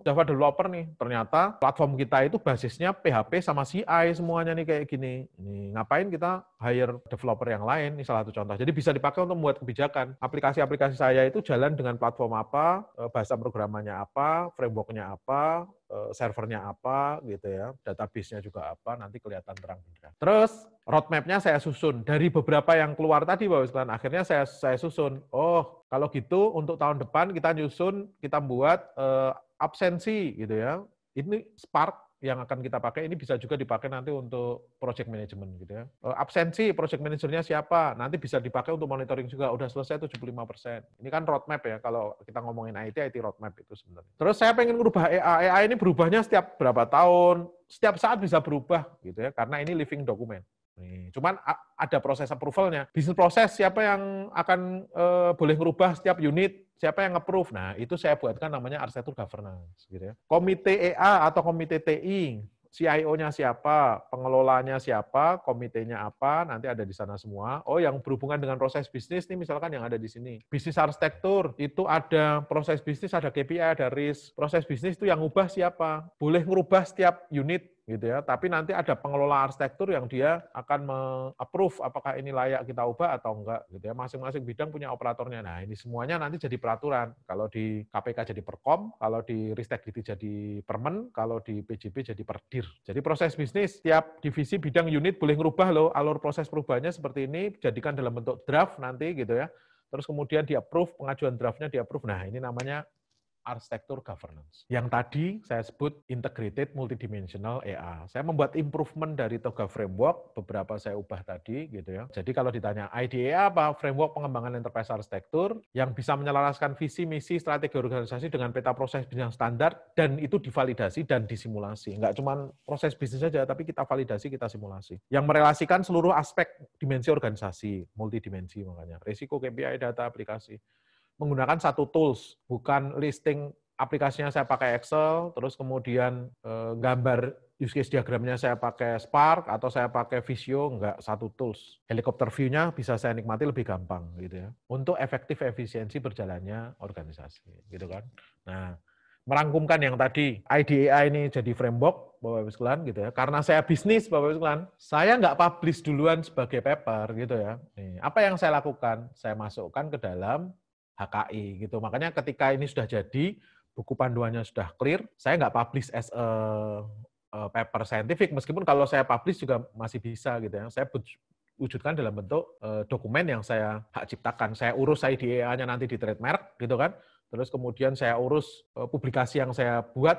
Java developer nih. Ternyata platform kita itu basisnya PHP sama CI semuanya nih kayak gini. Ini ngapain kita hire developer yang lain, ini salah satu contoh. Jadi bisa dipakai untuk membuat kebijakan. Aplikasi-aplikasi saya itu jalan dengan platform apa, eh, bahasa programannya apa, frameworknya apa, eh, servernya apa, gitu ya, database-nya juga apa, nanti kelihatan terang benderang. Terus roadmap-nya saya susun dari beberapa yang keluar tadi, Bapak sekalian. Akhirnya saya saya susun. Oh, kalau gitu untuk tahun depan kita nyusun, kita buat uh, absensi, gitu ya. Ini Spark yang akan kita pakai ini bisa juga dipakai nanti untuk project management gitu ya. Eh, absensi project manajernya siapa? Nanti bisa dipakai untuk monitoring juga. Udah selesai 75%. Ini kan roadmap ya kalau kita ngomongin IT, IT roadmap itu sebenarnya. Terus saya pengen merubah AI. AI ini berubahnya setiap berapa tahun? Setiap saat bisa berubah gitu ya karena ini living document. Nih, cuman ada proses approvalnya. Bisnis proses siapa yang akan e, boleh merubah setiap unit, siapa yang approve. Nah, itu saya buatkan namanya arsitektur governance. Gitu ya. Komite EA atau komite TI, CIO-nya siapa, pengelolanya siapa, komitenya apa, nanti ada di sana semua. Oh, yang berhubungan dengan proses bisnis nih misalkan yang ada di sini. Bisnis arsitektur, itu ada proses bisnis, ada KPI, ada risk. Proses bisnis itu yang ubah siapa. Boleh merubah setiap unit gitu ya. Tapi nanti ada pengelola arsitektur yang dia akan mengapprove apakah ini layak kita ubah atau enggak gitu ya. Masing-masing bidang punya operatornya. Nah, ini semuanya nanti jadi peraturan. Kalau di KPK jadi perkom, kalau di Ristek Dikti jadi permen, kalau di PJB jadi perdir. Jadi proses bisnis tiap divisi bidang unit boleh ngerubah loh alur proses perubahannya seperti ini jadikan dalam bentuk draft nanti gitu ya terus kemudian di approve pengajuan draftnya di approve nah ini namanya arsitektur governance. Yang tadi saya sebut integrated multidimensional EA. Saya membuat improvement dari Toga Framework, beberapa saya ubah tadi gitu ya. Jadi kalau ditanya IDEA apa framework pengembangan enterprise arsitektur yang bisa menyelaraskan visi, misi, strategi organisasi dengan peta proses bisnis yang standar dan itu divalidasi dan disimulasi. Enggak cuma proses bisnis saja tapi kita validasi, kita simulasi. Yang merelasikan seluruh aspek dimensi organisasi, multidimensi makanya. Risiko KPI data aplikasi menggunakan satu tools, bukan listing aplikasinya saya pakai Excel, terus kemudian eh, gambar use case diagramnya saya pakai Spark atau saya pakai Visio, enggak satu tools. Helikopter view-nya bisa saya nikmati lebih gampang gitu ya. Untuk efektif efisiensi berjalannya organisasi gitu kan. Nah, merangkumkan yang tadi idea ini jadi framework Bapak Ibu sekalian gitu ya. Karena saya bisnis Bapak Ibu sekalian, saya enggak publish duluan sebagai paper gitu ya. Nih, apa yang saya lakukan? Saya masukkan ke dalam HKI gitu. Makanya ketika ini sudah jadi, buku panduannya sudah clear, saya nggak publish as a, paper scientific, meskipun kalau saya publish juga masih bisa gitu ya. Saya wujudkan dalam bentuk e, dokumen yang saya hak ciptakan. Saya urus saya IDEA-nya nanti di trademark gitu kan. Terus kemudian saya urus e, publikasi yang saya buat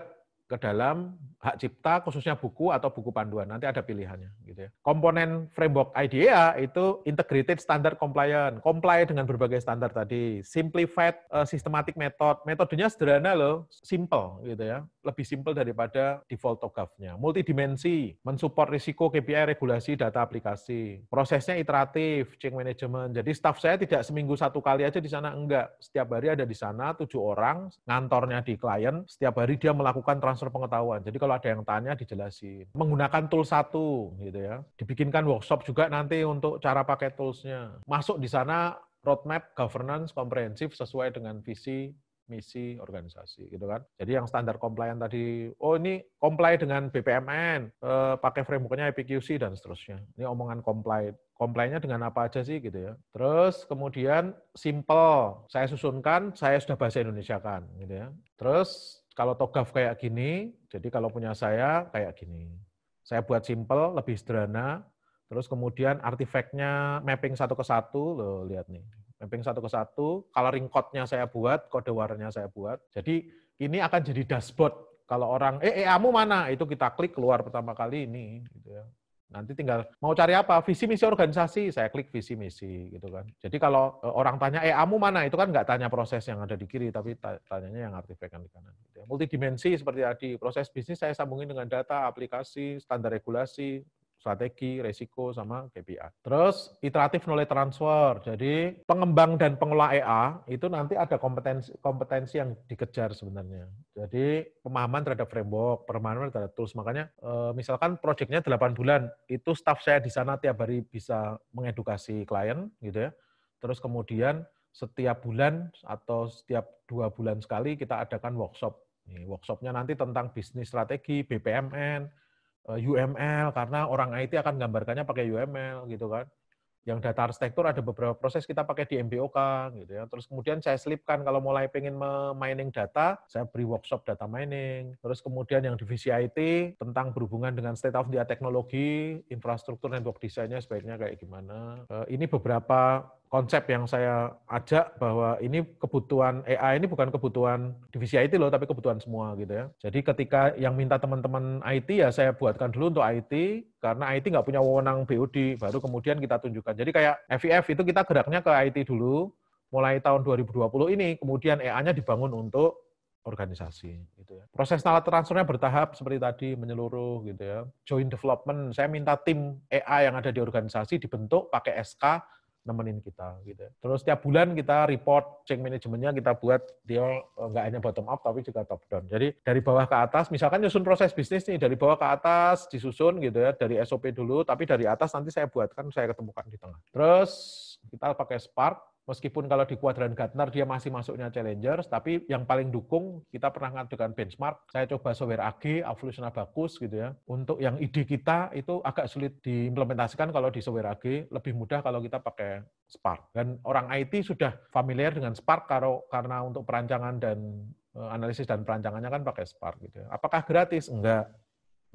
ke dalam hak cipta khususnya buku atau buku panduan. Nanti ada pilihannya gitu ya. Komponen framework IDEA itu integrated standard compliant, comply dengan berbagai standar tadi, simplified uh, systematic method. Metodenya sederhana loh, simple gitu ya. Lebih simple daripada default tokafnya nya Multidimensi, mensupport risiko KPI regulasi data aplikasi. Prosesnya iteratif, change management. Jadi staff saya tidak seminggu satu kali aja di sana enggak. Setiap hari ada di sana tujuh orang, ngantornya di klien, setiap hari dia melakukan transaksi transfer pengetahuan. Jadi kalau ada yang tanya dijelasin. Menggunakan tool satu gitu ya. Dibikinkan workshop juga nanti untuk cara pakai toolsnya. Masuk di sana roadmap governance komprehensif sesuai dengan visi misi organisasi gitu kan. Jadi yang standar komplain tadi, oh ini komplain dengan BPMN, eh, pakai frameworknya IPQC dan seterusnya. Ini omongan komplain. Komplainnya dengan apa aja sih gitu ya. Terus kemudian simple, saya susunkan, saya sudah bahasa Indonesia kan gitu ya. Terus kalau togaf kayak gini, jadi kalau punya saya kayak gini. Saya buat simple, lebih sederhana. Terus kemudian artefaknya mapping satu ke satu, Lo lihat nih. Mapping satu ke satu, Kalau code-nya saya buat, kode warnanya saya buat. Jadi ini akan jadi dashboard kalau orang eh eh kamu mana itu kita klik keluar pertama kali ini gitu ya Nanti tinggal mau cari apa? Visi misi organisasi, saya klik visi misi gitu kan. Jadi kalau e, orang tanya eh kamu mana, itu kan nggak tanya proses yang ada di kiri, tapi tanyanya yang artefak yang di kanan. Gitu ya. Multidimensi seperti tadi, proses bisnis saya sambungin dengan data, aplikasi, standar regulasi, strategi, resiko, sama KPI. Terus iteratif knowledge transfer. Jadi pengembang dan pengelola EA itu nanti ada kompetensi kompetensi yang dikejar sebenarnya. Jadi pemahaman terhadap framework, pemahaman terhadap tools. Makanya eh, misalkan proyeknya 8 bulan, itu staff saya di sana tiap hari bisa mengedukasi klien gitu ya. Terus kemudian setiap bulan atau setiap dua bulan sekali kita adakan workshop. workshopnya nanti tentang bisnis strategi, BPMN, Eh, UML karena orang IT akan gambarkannya pakai UML gitu kan. Yang data arsitektur ada beberapa proses kita pakai di MBOK gitu ya. Terus kemudian saya selipkan kalau mulai pengen mining data, saya beri workshop data mining. Terus kemudian yang divisi IT tentang berhubungan dengan state of the art teknologi, infrastruktur network desainnya sebaiknya kayak gimana. Eh, ini beberapa konsep yang saya ajak bahwa ini kebutuhan AI ini bukan kebutuhan divisi IT loh, tapi kebutuhan semua gitu ya. Jadi ketika yang minta teman-teman IT ya saya buatkan dulu untuk IT, karena IT nggak punya wewenang BOD, baru kemudian kita tunjukkan. Jadi kayak FIF itu kita geraknya ke IT dulu, mulai tahun 2020 ini, kemudian ai nya dibangun untuk organisasi gitu ya. Proses talent transfernya bertahap seperti tadi menyeluruh gitu ya. Joint development, saya minta tim AI yang ada di organisasi dibentuk pakai SK nemenin kita gitu. Terus setiap bulan kita report change manajemennya kita buat dia eh, nggak hanya bottom up tapi juga top down. Jadi dari bawah ke atas, misalkan nyusun proses bisnis nih dari bawah ke atas disusun gitu ya dari SOP dulu, tapi dari atas nanti saya buatkan saya ketemukan di tengah. Terus kita pakai Spark meskipun kalau di kuadran Gartner dia masih masuknya challenger, tapi yang paling dukung kita pernah ngadukan benchmark. Saya coba software AG, Evolution Abacus gitu ya. Untuk yang ide kita itu agak sulit diimplementasikan kalau di software AG, lebih mudah kalau kita pakai Spark. Dan orang IT sudah familiar dengan Spark karena untuk perancangan dan eh, analisis dan perancangannya kan pakai Spark gitu. Ya. Apakah gratis? Enggak.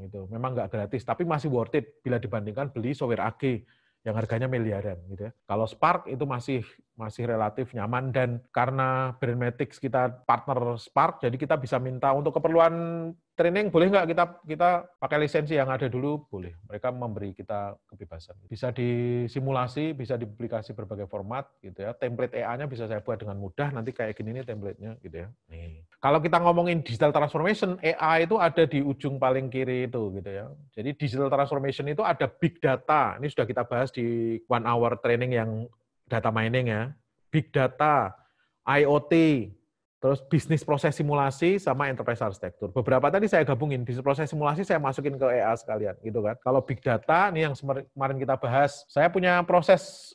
Gitu. Memang enggak gratis, tapi masih worth it bila dibandingkan beli software AG yang harganya miliaran gitu ya. Kalau Spark itu masih masih relatif nyaman dan karena Brandmatics kita partner Spark jadi kita bisa minta untuk keperluan training boleh nggak kita kita pakai lisensi yang ada dulu boleh mereka memberi kita kebebasan bisa disimulasi bisa dipublikasi berbagai format gitu ya template AI nya bisa saya buat dengan mudah nanti kayak gini nih template-nya gitu ya nih kalau kita ngomongin digital transformation AI itu ada di ujung paling kiri itu gitu ya jadi digital transformation itu ada big data ini sudah kita bahas di one hour training yang data mining ya, big data, IoT, terus bisnis proses simulasi sama enterprise architecture. Beberapa tadi saya gabungin, bisnis proses simulasi saya masukin ke EA sekalian gitu kan. Kalau big data ini yang kemarin kita bahas, saya punya proses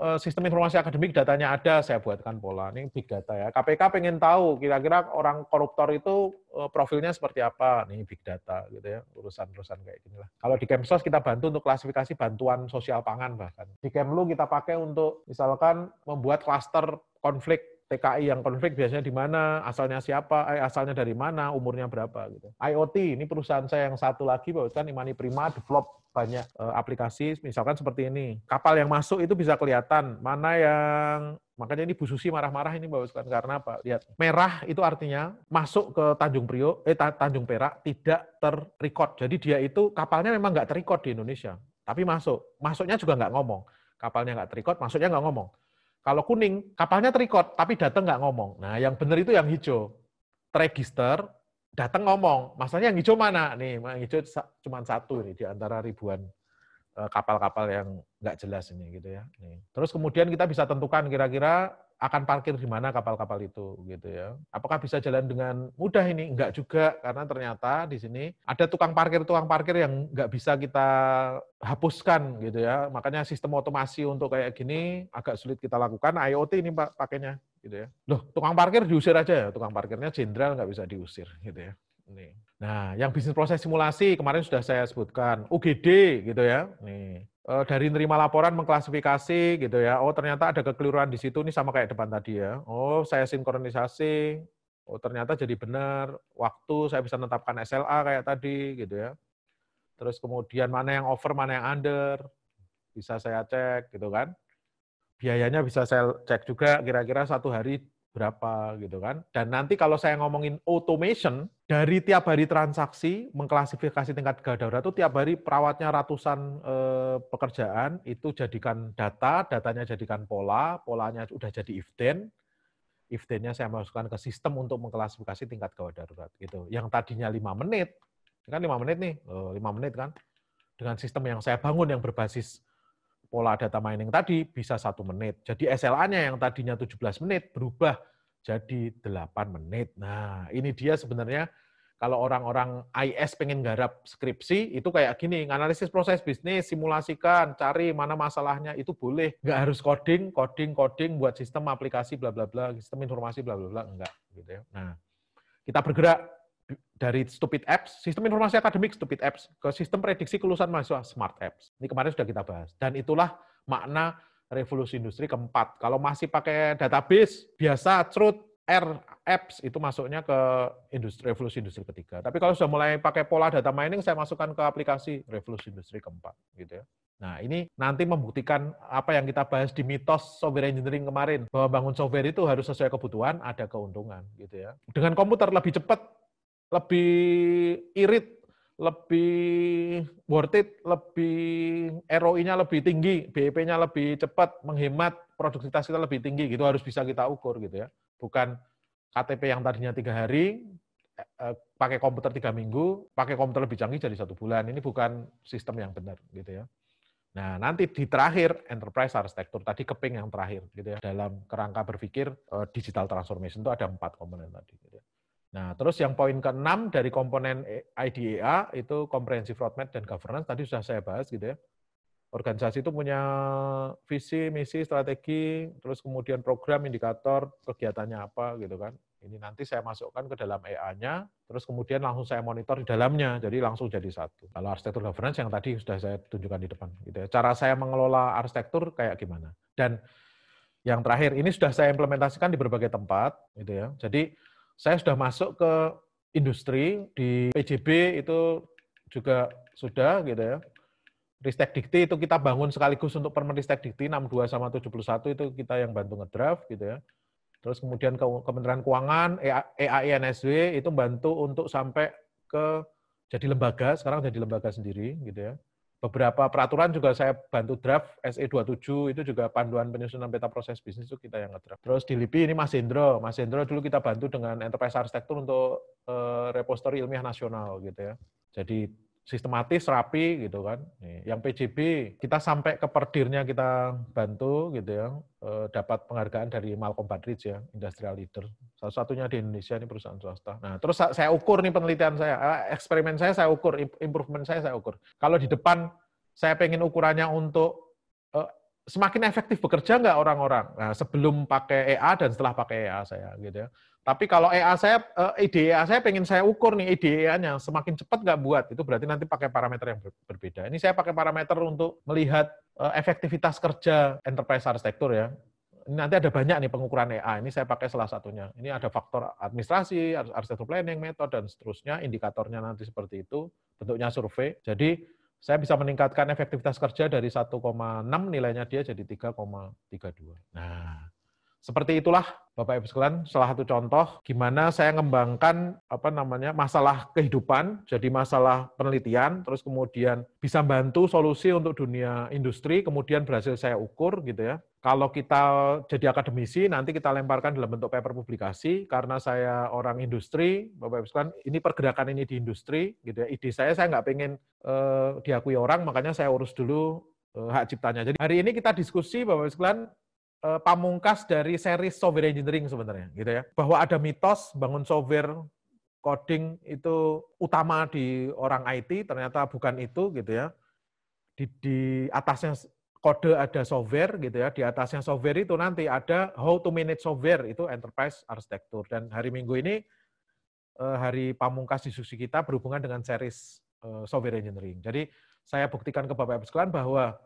Eh, sistem informasi akademik datanya ada, saya buatkan pola. Ini big data ya. KPK pengen tahu kira-kira orang koruptor itu eh, profilnya seperti apa. ini big data gitu ya, urusan-urusan kayak gini lah. Kalau di Kemsos kita bantu untuk klasifikasi bantuan sosial pangan bahkan. Di Kemlu kita pakai untuk misalkan membuat klaster konflik TKI yang konflik biasanya di mana, asalnya siapa, eh, asalnya dari mana, umurnya berapa gitu. IoT ini perusahaan saya yang satu lagi bahkan Imani Prima develop banyak uh, aplikasi misalkan seperti ini. Kapal yang masuk itu bisa kelihatan mana yang makanya ini Bu Susi marah-marah ini Bapak Sekalian karena apa? Lihat, merah itu artinya masuk ke Tanjung Priok eh Tanjung Perak tidak terrecord. Jadi dia itu kapalnya memang nggak terrecord di Indonesia, tapi masuk. Masuknya juga nggak ngomong. Kapalnya nggak terrecord, masuknya nggak ngomong. Kalau kuning, kapalnya terrecord tapi datang nggak ngomong. Nah, yang benar itu yang hijau. terregister datang ngomong, masalahnya yang hijau mana? Nih, yang hijau cuma satu nih di antara ribuan eh, kapal-kapal yang nggak jelas ini gitu ya. Nih. Terus kemudian kita bisa tentukan kira-kira akan parkir di mana kapal-kapal itu gitu ya. Apakah bisa jalan dengan mudah ini? Enggak juga karena ternyata di sini ada tukang parkir-tukang parkir yang enggak bisa kita hapuskan gitu ya. Makanya sistem otomasi untuk kayak gini agak sulit kita lakukan. IoT ini pakainya gitu ya. Loh, tukang parkir diusir aja ya, tukang parkirnya jenderal nggak bisa diusir gitu ya. Nih. Nah, yang bisnis proses simulasi kemarin sudah saya sebutkan, UGD gitu ya. Nih, e, dari nerima laporan mengklasifikasi gitu ya. Oh, ternyata ada kekeliruan di situ nih sama kayak depan tadi ya. Oh, saya sinkronisasi. Oh, ternyata jadi benar. Waktu saya bisa menetapkan SLA kayak tadi gitu ya. Terus kemudian mana yang over, mana yang under bisa saya cek gitu kan biayanya bisa saya cek juga kira-kira satu hari berapa gitu kan. Dan nanti kalau saya ngomongin automation, dari tiap hari transaksi mengklasifikasi tingkat gagal itu tiap hari perawatnya ratusan e, pekerjaan itu jadikan data, datanya jadikan pola, polanya sudah jadi iften iftennya saya masukkan ke sistem untuk mengklasifikasi tingkat gawat darurat gitu. Yang tadinya lima menit, kan lima menit nih, eh, lima menit kan, dengan sistem yang saya bangun yang berbasis pola data mining tadi bisa satu menit. Jadi SLA-nya yang tadinya 17 menit berubah jadi 8 menit. Nah, ini dia sebenarnya kalau orang-orang IS pengen garap skripsi, itu kayak gini, analisis proses bisnis, simulasikan, cari mana masalahnya, itu boleh. Nggak harus coding, coding, coding, buat sistem aplikasi, bla bla bla, sistem informasi, bla bla bla, enggak. Gitu ya. Nah, kita bergerak dari Stupid Apps, sistem informasi akademik Stupid Apps, ke sistem prediksi kelulusan mahasiswa Smart Apps. Ini kemarin sudah kita bahas. Dan itulah makna revolusi industri keempat. Kalau masih pakai database, biasa truth, R, apps itu masuknya ke industri, revolusi industri ketiga. Tapi kalau sudah mulai pakai pola data mining, saya masukkan ke aplikasi revolusi industri keempat. gitu ya. Nah, ini nanti membuktikan apa yang kita bahas di mitos software engineering kemarin, bahwa bangun software itu harus sesuai kebutuhan, ada keuntungan, gitu ya. Dengan komputer lebih cepat, lebih irit, lebih worth it, lebih ROI-nya lebih tinggi, BEP-nya lebih cepat, menghemat, produktivitas kita lebih tinggi, gitu harus bisa kita ukur gitu ya. Bukan KTP yang tadinya tiga hari, eh, eh, pakai komputer tiga minggu, pakai komputer lebih canggih jadi satu bulan. Ini bukan sistem yang benar gitu ya. Nah, nanti di terakhir enterprise arsitektur tadi keping yang terakhir gitu ya. Dalam kerangka berpikir eh, digital transformation itu ada empat komponen tadi gitu ya. Nah, terus yang poin ke keenam dari komponen e, IDEA itu comprehensive roadmap dan governance tadi sudah saya bahas gitu ya. Organisasi itu punya visi, misi, strategi, terus kemudian program, indikator, kegiatannya apa gitu kan. Ini nanti saya masukkan ke dalam EA-nya, terus kemudian langsung saya monitor di dalamnya, jadi langsung jadi satu. Kalau arsitektur governance yang tadi sudah saya tunjukkan di depan gitu ya. Cara saya mengelola arsitektur kayak gimana. Dan yang terakhir ini sudah saya implementasikan di berbagai tempat gitu ya. Jadi saya sudah masuk ke industri di PJB itu juga sudah gitu ya. Ristek Dikti itu kita bangun sekaligus untuk Permen Ristek Dikti 62 sama 71 itu kita yang bantu ngedraft gitu ya. Terus kemudian ke Kementerian Keuangan, EAINSW e itu bantu untuk sampai ke jadi lembaga, sekarang jadi lembaga sendiri gitu ya beberapa peraturan juga saya bantu draft SE27 itu juga panduan penyusunan peta proses bisnis itu kita yang ngedraft. Terus di LIPI ini Mas Hendro, Mas Hendro dulu kita bantu dengan enterprise arsitektur untuk uh, repository ilmiah nasional gitu ya. Jadi sistematis, rapi gitu kan. yang PJB kita sampai ke perdirnya kita bantu gitu ya, eh, dapat penghargaan dari Malcolm Badrich ya, industrial leader. salah satunya di Indonesia ini perusahaan swasta. Nah, terus saya ukur nih penelitian saya, eh, eksperimen saya saya ukur, improvement saya saya ukur. Kalau di depan saya pengen ukurannya untuk eh, semakin efektif bekerja nggak orang-orang. Nah, sebelum pakai EA dan setelah pakai EA saya gitu ya. Tapi kalau EA saya, eh, ide EA saya pengen saya ukur nih ide EA-nya, semakin cepat nggak buat, itu berarti nanti pakai parameter yang berbeda. Ini saya pakai parameter untuk melihat eh, efektivitas kerja enterprise arsitektur ya. Nanti ada banyak nih pengukuran EA, ini saya pakai salah satunya. Ini ada faktor administrasi, arsitektur planning, metode, dan seterusnya, indikatornya nanti seperti itu, bentuknya survei. Jadi saya bisa meningkatkan efektivitas kerja dari 1,6 nilainya dia jadi 3,32. Nah, seperti itulah Bapak Ibu sekalian, salah satu contoh gimana saya mengembangkan apa namanya masalah kehidupan jadi masalah penelitian, terus kemudian bisa bantu solusi untuk dunia industri, kemudian berhasil saya ukur gitu ya. Kalau kita jadi akademisi, nanti kita lemparkan dalam bentuk paper publikasi, karena saya orang industri, Bapak Ibu sekalian, ini pergerakan ini di industri, gitu ya. Ide saya, saya nggak pengen eh, diakui orang, makanya saya urus dulu eh, hak ciptanya. Jadi hari ini kita diskusi Bapak Ibu sekalian Eh, pamungkas dari seri software engineering sebenarnya gitu ya. Bahwa ada mitos bangun software coding itu utama di orang IT ternyata bukan itu gitu ya. Di, di atasnya kode ada software gitu ya, di atasnya software itu nanti ada how to manage software itu enterprise arsitektur dan hari Minggu ini eh, hari pamungkas diskusi kita berhubungan dengan series eh, software engineering. Jadi saya buktikan ke Bapak Ibu sekalian bahwa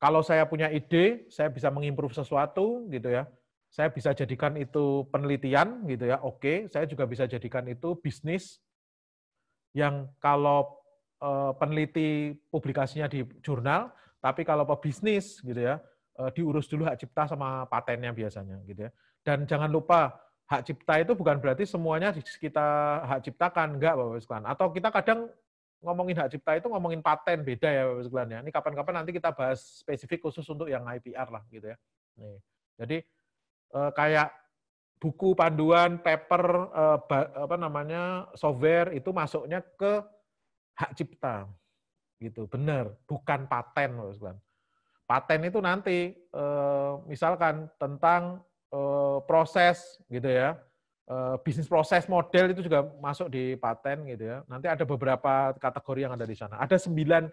kalau saya punya ide, saya bisa mengimprove sesuatu gitu ya. Saya bisa jadikan itu penelitian gitu ya. Oke, saya juga bisa jadikan itu bisnis yang kalau eh, peneliti publikasinya di jurnal, tapi kalau pebisnis gitu ya, eh, diurus dulu hak cipta sama patennya biasanya gitu ya. Dan jangan lupa hak cipta itu bukan berarti semuanya kita hak ciptakan, enggak Bapak sekalian. Atau kita kadang ngomongin hak cipta itu ngomongin paten beda ya Bapak sekalian ya. Ini kapan-kapan nanti kita bahas spesifik khusus untuk yang IPR lah gitu ya. Nih. Jadi eh, kayak buku panduan, paper eh, apa namanya software itu masuknya ke hak cipta gitu. Benar, bukan paten Bapak sekalian. Paten itu nanti eh, misalkan tentang eh, proses gitu ya Eh, bisnis proses model itu juga masuk di paten gitu ya. Nanti ada beberapa kategori yang ada di sana. Ada sembilan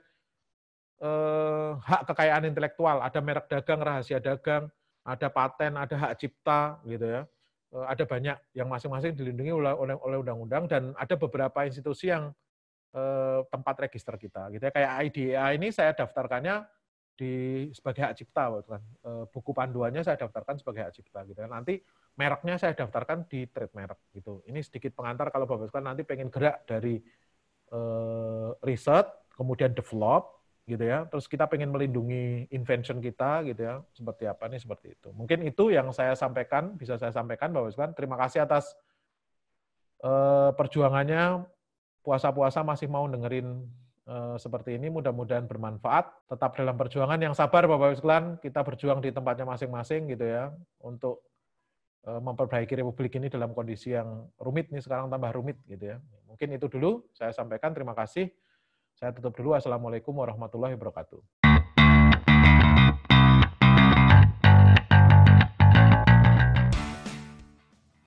eh, hak kekayaan intelektual. Ada merek dagang, rahasia dagang, ada paten, ada hak cipta gitu ya. Eh, ada banyak yang masing-masing dilindungi oleh oleh undang-undang dan ada beberapa institusi yang eh, tempat register kita gitu ya. Kayak IDEA ini saya daftarkannya di sebagai hak cipta waktu kan. E, buku panduannya saya daftarkan sebagai hak cipta gitu kan. Nanti mereknya saya daftarkan di trade merek gitu. Ini sedikit pengantar kalau Bapak kan nanti pengen gerak dari e, riset kemudian develop gitu ya. Terus kita pengen melindungi invention kita gitu ya. Seperti apa nih seperti itu. Mungkin itu yang saya sampaikan, bisa saya sampaikan Bapak kan. Terima kasih atas e, perjuangannya puasa-puasa masih mau dengerin Eh, seperti ini mudah-mudahan bermanfaat. Tetap dalam perjuangan yang sabar Bapak Ibu sekalian, kita berjuang di tempatnya masing-masing gitu ya untuk eh, memperbaiki republik ini dalam kondisi yang rumit nih sekarang tambah rumit gitu ya. Mungkin itu dulu saya sampaikan terima kasih. Saya tutup dulu. Assalamualaikum warahmatullahi wabarakatuh.